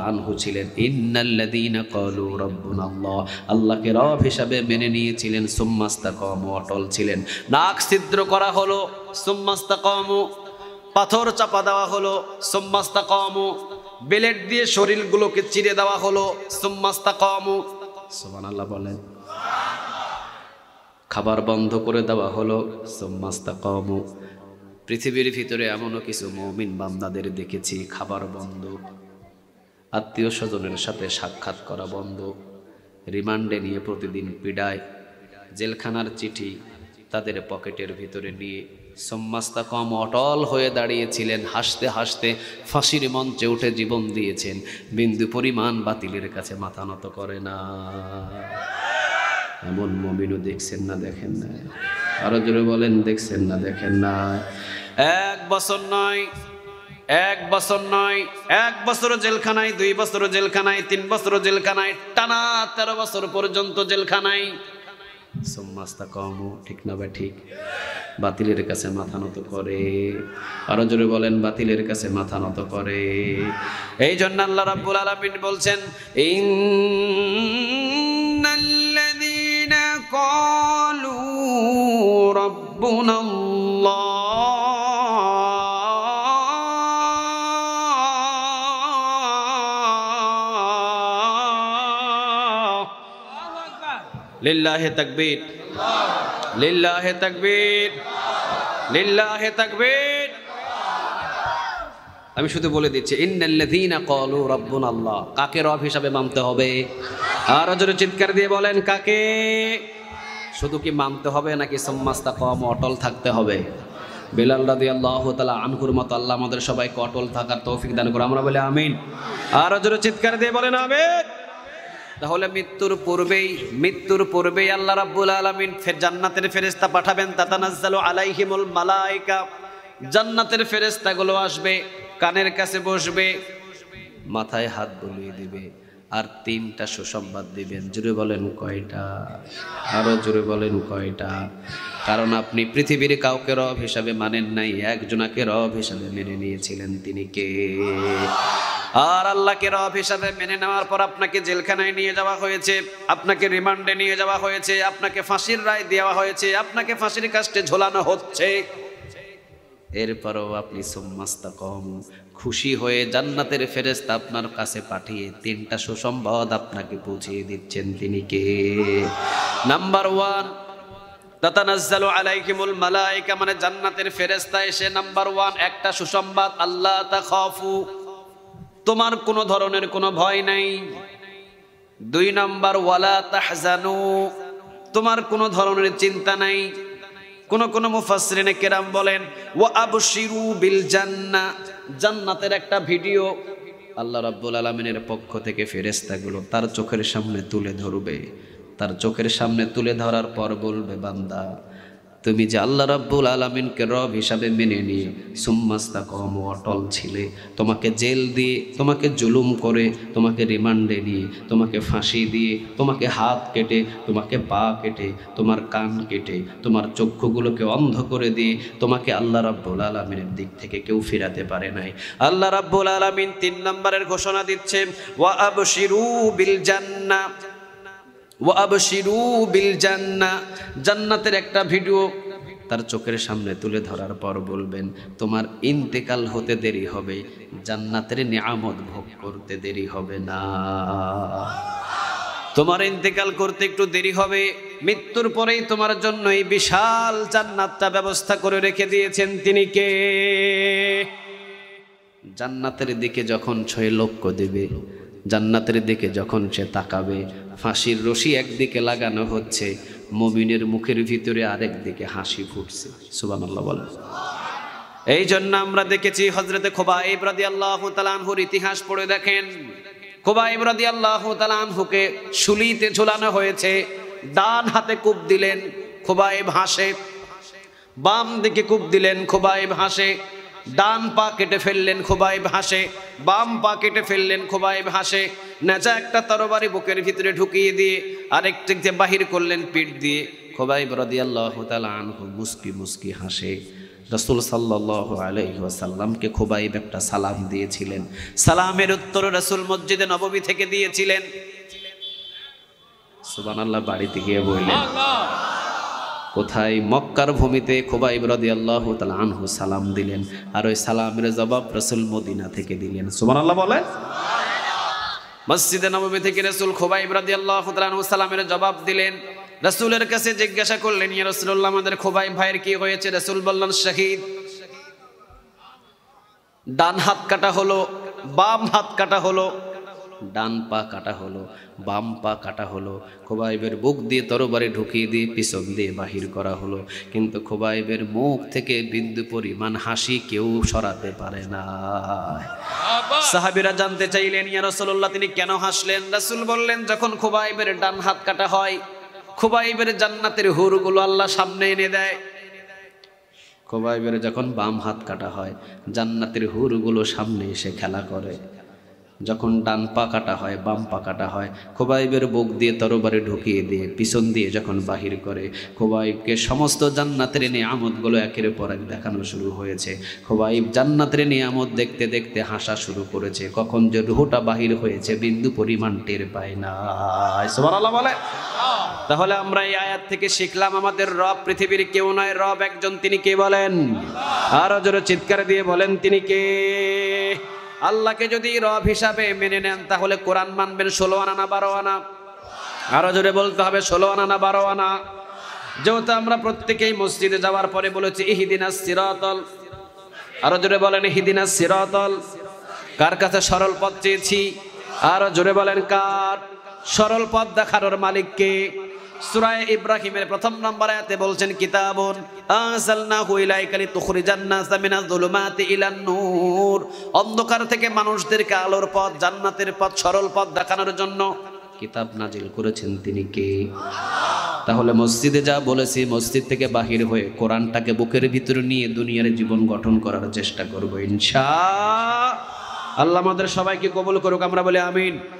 আনহু ছিলেন ইন্নাল্লাদিনা কলু রব্বুন আল্লাহ আল্লাহকে রব হিসাবে মেনে নিয়েছিলেন সোম্মাস্তা কম অটল ছিলেন নাক ছিদ্র করা হলো সোম্মাস্তা কমু পাথর চাপা দেওয়া হলো সোম্মাস্তা কম বেলেট দিয়ে শরীরগুলোকে চিরে দেওয়া হলো সোম্মাস্তা কম সোমান বলেন খাবার বন্ধ করে দেওয়া হলো সোম্মাস্তা কম পৃথিবীর ভিতরে এমনও কিছু মমিন বান্দাদের দেখেছি খাবার বন্ধ আত্মীয় স্বজনের সাথে সাক্ষাৎ করা বন্ধ রিমান্ডে নিয়ে প্রতিদিন পিড়ায় জেলখানার চিঠি তাদের পকেটের ভিতরে নিয়ে সোম্মাস্তা কম অটল হয়ে দাঁড়িয়েছিলেন হাসতে হাসতে ফাঁসির মঞ্চে উঠে জীবন দিয়েছেন বিন্দু পরিমাণ বাতিলের কাছে মাথা নত করে না এমন মমিনও দেখছেন না দেখেন না আরো জোরে বলেন দেখছেন না দেখেন না এক বছর নয় এক বছর নয় এক বছর জেলখানায় দুই বছর জেলখানায় তিন বছর জেলখানায় টানা তেরো বছর পর্যন্ত জেলখানায় সোম্মাস্তা কম ঠিক না বা ঠিক বাতিলের কাছে মাথা নত করে আরো জোরে বলেন বাতিলের কাছে মাথা নত করে এই জন্য আল্লাহ রাব্বুল আলামিন বলছেন ইন্নাল্লাযীনা ক্বালু রাব্বুনাল্লাহ লিল্লাহে তাকবীর লিল্লাহে তাকবীর লিল্লাহে তাকবীর আমি শুধু বলে দিচ্ছি ইন্নাল্লাযীনা ক্বালু রাব্বুনা আল্লাহ কাকে রব হিসাবে মানতে হবে আর জোরে চিৎকার দিয়ে বলেন কাকে শুধু কি মানতে হবে নাকি সম্মাস্তা কম অটল থাকতে হবে বিলাল রাদি আল্লাহ তালা আনকুর মত আল্লাহ আমাদের সবাইকে অটল থাকার তৌফিক দান করে আমরা বলে আমিন আর জোরে চিৎকার দিয়ে বলেন আমিন তাহলে মৃত্যুর পূর্বেই মৃত্যুর পূর্বেই আল্লাহ রাব্বুল আলামিন জান্নাতের ফেরেস্তা পাঠাবেন তাতানাজ্জালু আলাইহিমুল মালাইকা জান্নাতের ফেরেস্তাগুলো আসবে কানের কাছে বসবে মাথায় হাত বুলিয়ে দিবে আর তিনটা সুসংবাদ দিবেন জুড়ে বলেন কয়টা আরও জুড়ে বলেন কয়টা কারণ আপনি পৃথিবীর কাউকে রব হিসাবে মানেন নাই একজনাকে রব হিসাবে মেনে নিয়েছিলেন তিনি কে আর আল্লাহকে রব হিসাবে মেনে নেওয়ার পর আপনাকে জেলখানায় নিয়ে যাওয়া হয়েছে আপনাকে রিমান্ডে নিয়ে যাওয়া হয়েছে আপনাকে ফাঁসির রায় দেওয়া হয়েছে আপনাকে ফাঁসির কাস্টে ঝোলানো হচ্ছে এরপরও আপনি সোম্মাস্তা কম খুশি হয়ে জান্নাতের ফেরেস্তা আপনার কাছে পাঠিয়ে তিনটা সুসম্বাদ আপনাকে বুঝিয়ে দিচ্ছেন তিনি কে নাম্বার ওয়ান তাতানাজ্জালু আলাইকুমুল মালাইকা মানে জান্নাতের ফেরেস্তা এসে নাম্বার ওয়ান একটা সুসম্বাদ আল্লাহ তাখাফু তোমার কোনো ধরনের কোনো ভয় নাই দুই নম্বর ওয়ালা তাহজানু তোমার কোনো ধরনের চিন্তা নাই কোন কোন মুফাসরিনে কেরাম বলেন ও আবশিরু বিল জান্না জান্নাতের একটা ভিডিও আল্লাহ রাব্বুল আলমিনের পক্ষ থেকে ফেরেস্তাগুলো তার চোখের সামনে তুলে ধরবে তার চোখের সামনে তুলে ধরার পর বলবে বান্দা তুমি যে আল্লাহ রাব্বুল আলমিনকে রব হিসাবে মেনে নিয়ে সুম্মাস্তা কম অটল ছিলে তোমাকে জেল দিয়ে তোমাকে জুলুম করে তোমাকে রিমান্ডে নিয়ে তোমাকে ফাঁসি দিয়ে তোমাকে হাত কেটে তোমাকে পা কেটে তোমার কান কেটে তোমার চক্ষুগুলোকে অন্ধ করে দিয়ে তোমাকে আল্লাহ রাব্বুল আলমিনের দিক থেকে কেউ ফিরাতে পারে নাই আল্লাহ রাব্বুল আলমিন তিন নম্বরের ঘোষণা দিচ্ছে ওয়া আবশিরু বিল জান্না ও আবশিরু বিল জান্না জান্নাতের একটা ভিডিও তার চোখের সামনে তুলে ধরার পর বলবেন তোমার ইন্তেকাল হতে দেরি হবে জান্নাতের নিয়ামত ভোগ করতে দেরি হবে না তোমার ইন্তেকাল করতে একটু দেরি হবে মৃত্যুর পরেই তোমার জন্য এই বিশাল জান্নাতটা ব্যবস্থা করে রেখে দিয়েছেন তিনি কে জান্নাতের দিকে যখন ছয় লক্ষ দেবে জান্নাতের দিকে যখন সে তাকাবে ফাঁসির রশি একদিকে লাগানো হচ্ছে মমিনের মুখের ভিতরে আরেক দিকে হাসি ফুটছে সুবান আল্লাহ বলে এই জন্য আমরা দেখেছি হজরতে খোবা ইব্রাদি আল্লাহ তালানহুর ইতিহাস পড়ে দেখেন খোবা ইব্রাদি আল্লাহ তালানহুকে শুলিতে ঝুলানো হয়েছে ডান হাতে কূপ দিলেন খোবাইব হাসে বাম দিকে কূপ দিলেন খোবাইব হাসে ডান পা কেটে ফেললেন খোবাইব হাসে বাম পা কেটে ফেললেন খোবাইব হাসে নেচা একটা তরবারি বুকের ভিতরে ঢুকিয়ে দিয়ে আরেকটিকে বাহির করলেন পিঠ দিয়ে খোবাইব আল্লাহ আনহু মুস্কি মুস্কি হাসে রসুল সাল্লাহ আলহিহাসাল্লামকে খোবাইব একটা সালাম দিয়েছিলেন সালামের উত্তর রসুল মসজিদে নবমী থেকে দিয়েছিলেন সুবান আল্লাহ বাড়িতে গিয়ে বললেন কোথায় মক্কার ভূমিতে খোবাইব রদি আল্লাহ তালা আনহু সালাম দিলেন আর ওই সালামের জবাব রসুল মদিনা থেকে দিলেন সুমান আল্লাহ বলেন মসজিদে নবমী থেকে রসুল খোবাইব রদি আল্লাহ তালু সালামের জবাব দিলেন রসুলের কাছে জিজ্ঞাসা করলেন ইয়া রসুল্লাহ আমাদের খোবাই ভাইয়ের কি হয়েছে রসুল বললেন শহীদ ডান হাত কাটা হলো বাম হাত কাটা হলো ডান পা কাটা হলো বাম পা কাটা হলো খোবাইবের বুক দিয়ে তরবারে ঢুকিয়ে দিয়ে পিছন দিয়ে বাহির করা হলো কিন্তু খোবাইবের মুখ থেকে বিন্দু পরিমাণ হাসি কেউ সরাতে পারে না সাহাবিরা জানতে চাইলেন ইয়া রাসূলুল্লাহ তিনি কেন হাসলেন রাসূল বললেন যখন খোবাইবের ডান হাত কাটা হয় খোবাইবের জান্নাতের হুরগুলো আল্লাহ সামনে এনে দেয় খোবাইবের যখন বাম হাত কাটা হয় জান্নাতের হুরগুলো সামনে এসে খেলা করে যখন ডান পা কাটা হয় বাম পা কাটা হয় খোবাইবের বুক দিয়ে তরবারে ঢুকিয়ে দিয়ে পিছন দিয়ে যখন বাহির করে খোবাইবকে সমস্ত জান্নাতের নিয়ামতগুলো একের পর এক দেখানো শুরু হয়েছে খোবাইব জান্নাতের নিয়ামত দেখতে দেখতে হাসা শুরু করেছে কখন যে রুহটা বাহির হয়েছে বিন্দু পরিমাণ টের পায় না বলে তাহলে আমরা এই আয়াত থেকে শিখলাম আমাদের রব পৃথিবীর কেউ নয় রব একজন তিনি কে বলেন আরো জোরে চিৎকার দিয়ে বলেন তিনি কে আল্লাহকে যদি রব হিসাবে মেনে নেন তাহলে কোরআন মানবেন ষোলো আনা না বারো আনা আরো জোরে বলতে হবে ষোলো আনা না বারো আনা যেহেতু আমরা প্রত্যেকেই মসজিদে যাওয়ার পরে বলেছি ইহিদিনা সিরাতল আরো জোরে বলেন ইহিদিনা সিরাতল কার কাছে সরল পথ চেয়েছি আরো জোরে বলেন কার সরল পথ দেখানোর মালিককে সুরায় ইব্রাহিমের প্রথম নম্বর আয়াতে বলছেন কিতাবুন আনসালনাহু ইলাইকা লিতুখরিজান নাসা মিনাজ যুলুমাতি ইলান নূর অন্ধকার থেকে মানুষদেরকে আলোর পথ জান্নাতের পথ সরল পথ দেখানোর জন্য কিতাব নাজিল করেছেন তিনি কে তাহলে মসজিদে যা বলেছি মসজিদ থেকে বাহির হয়ে কোরআনটাকে বুকের ভিতরে নিয়ে দুনিয়ার জীবন গঠন করার চেষ্টা করবো ইনশা আল্লাহ আমাদের সবাইকে কবুল করুক আমরা বলি আমিন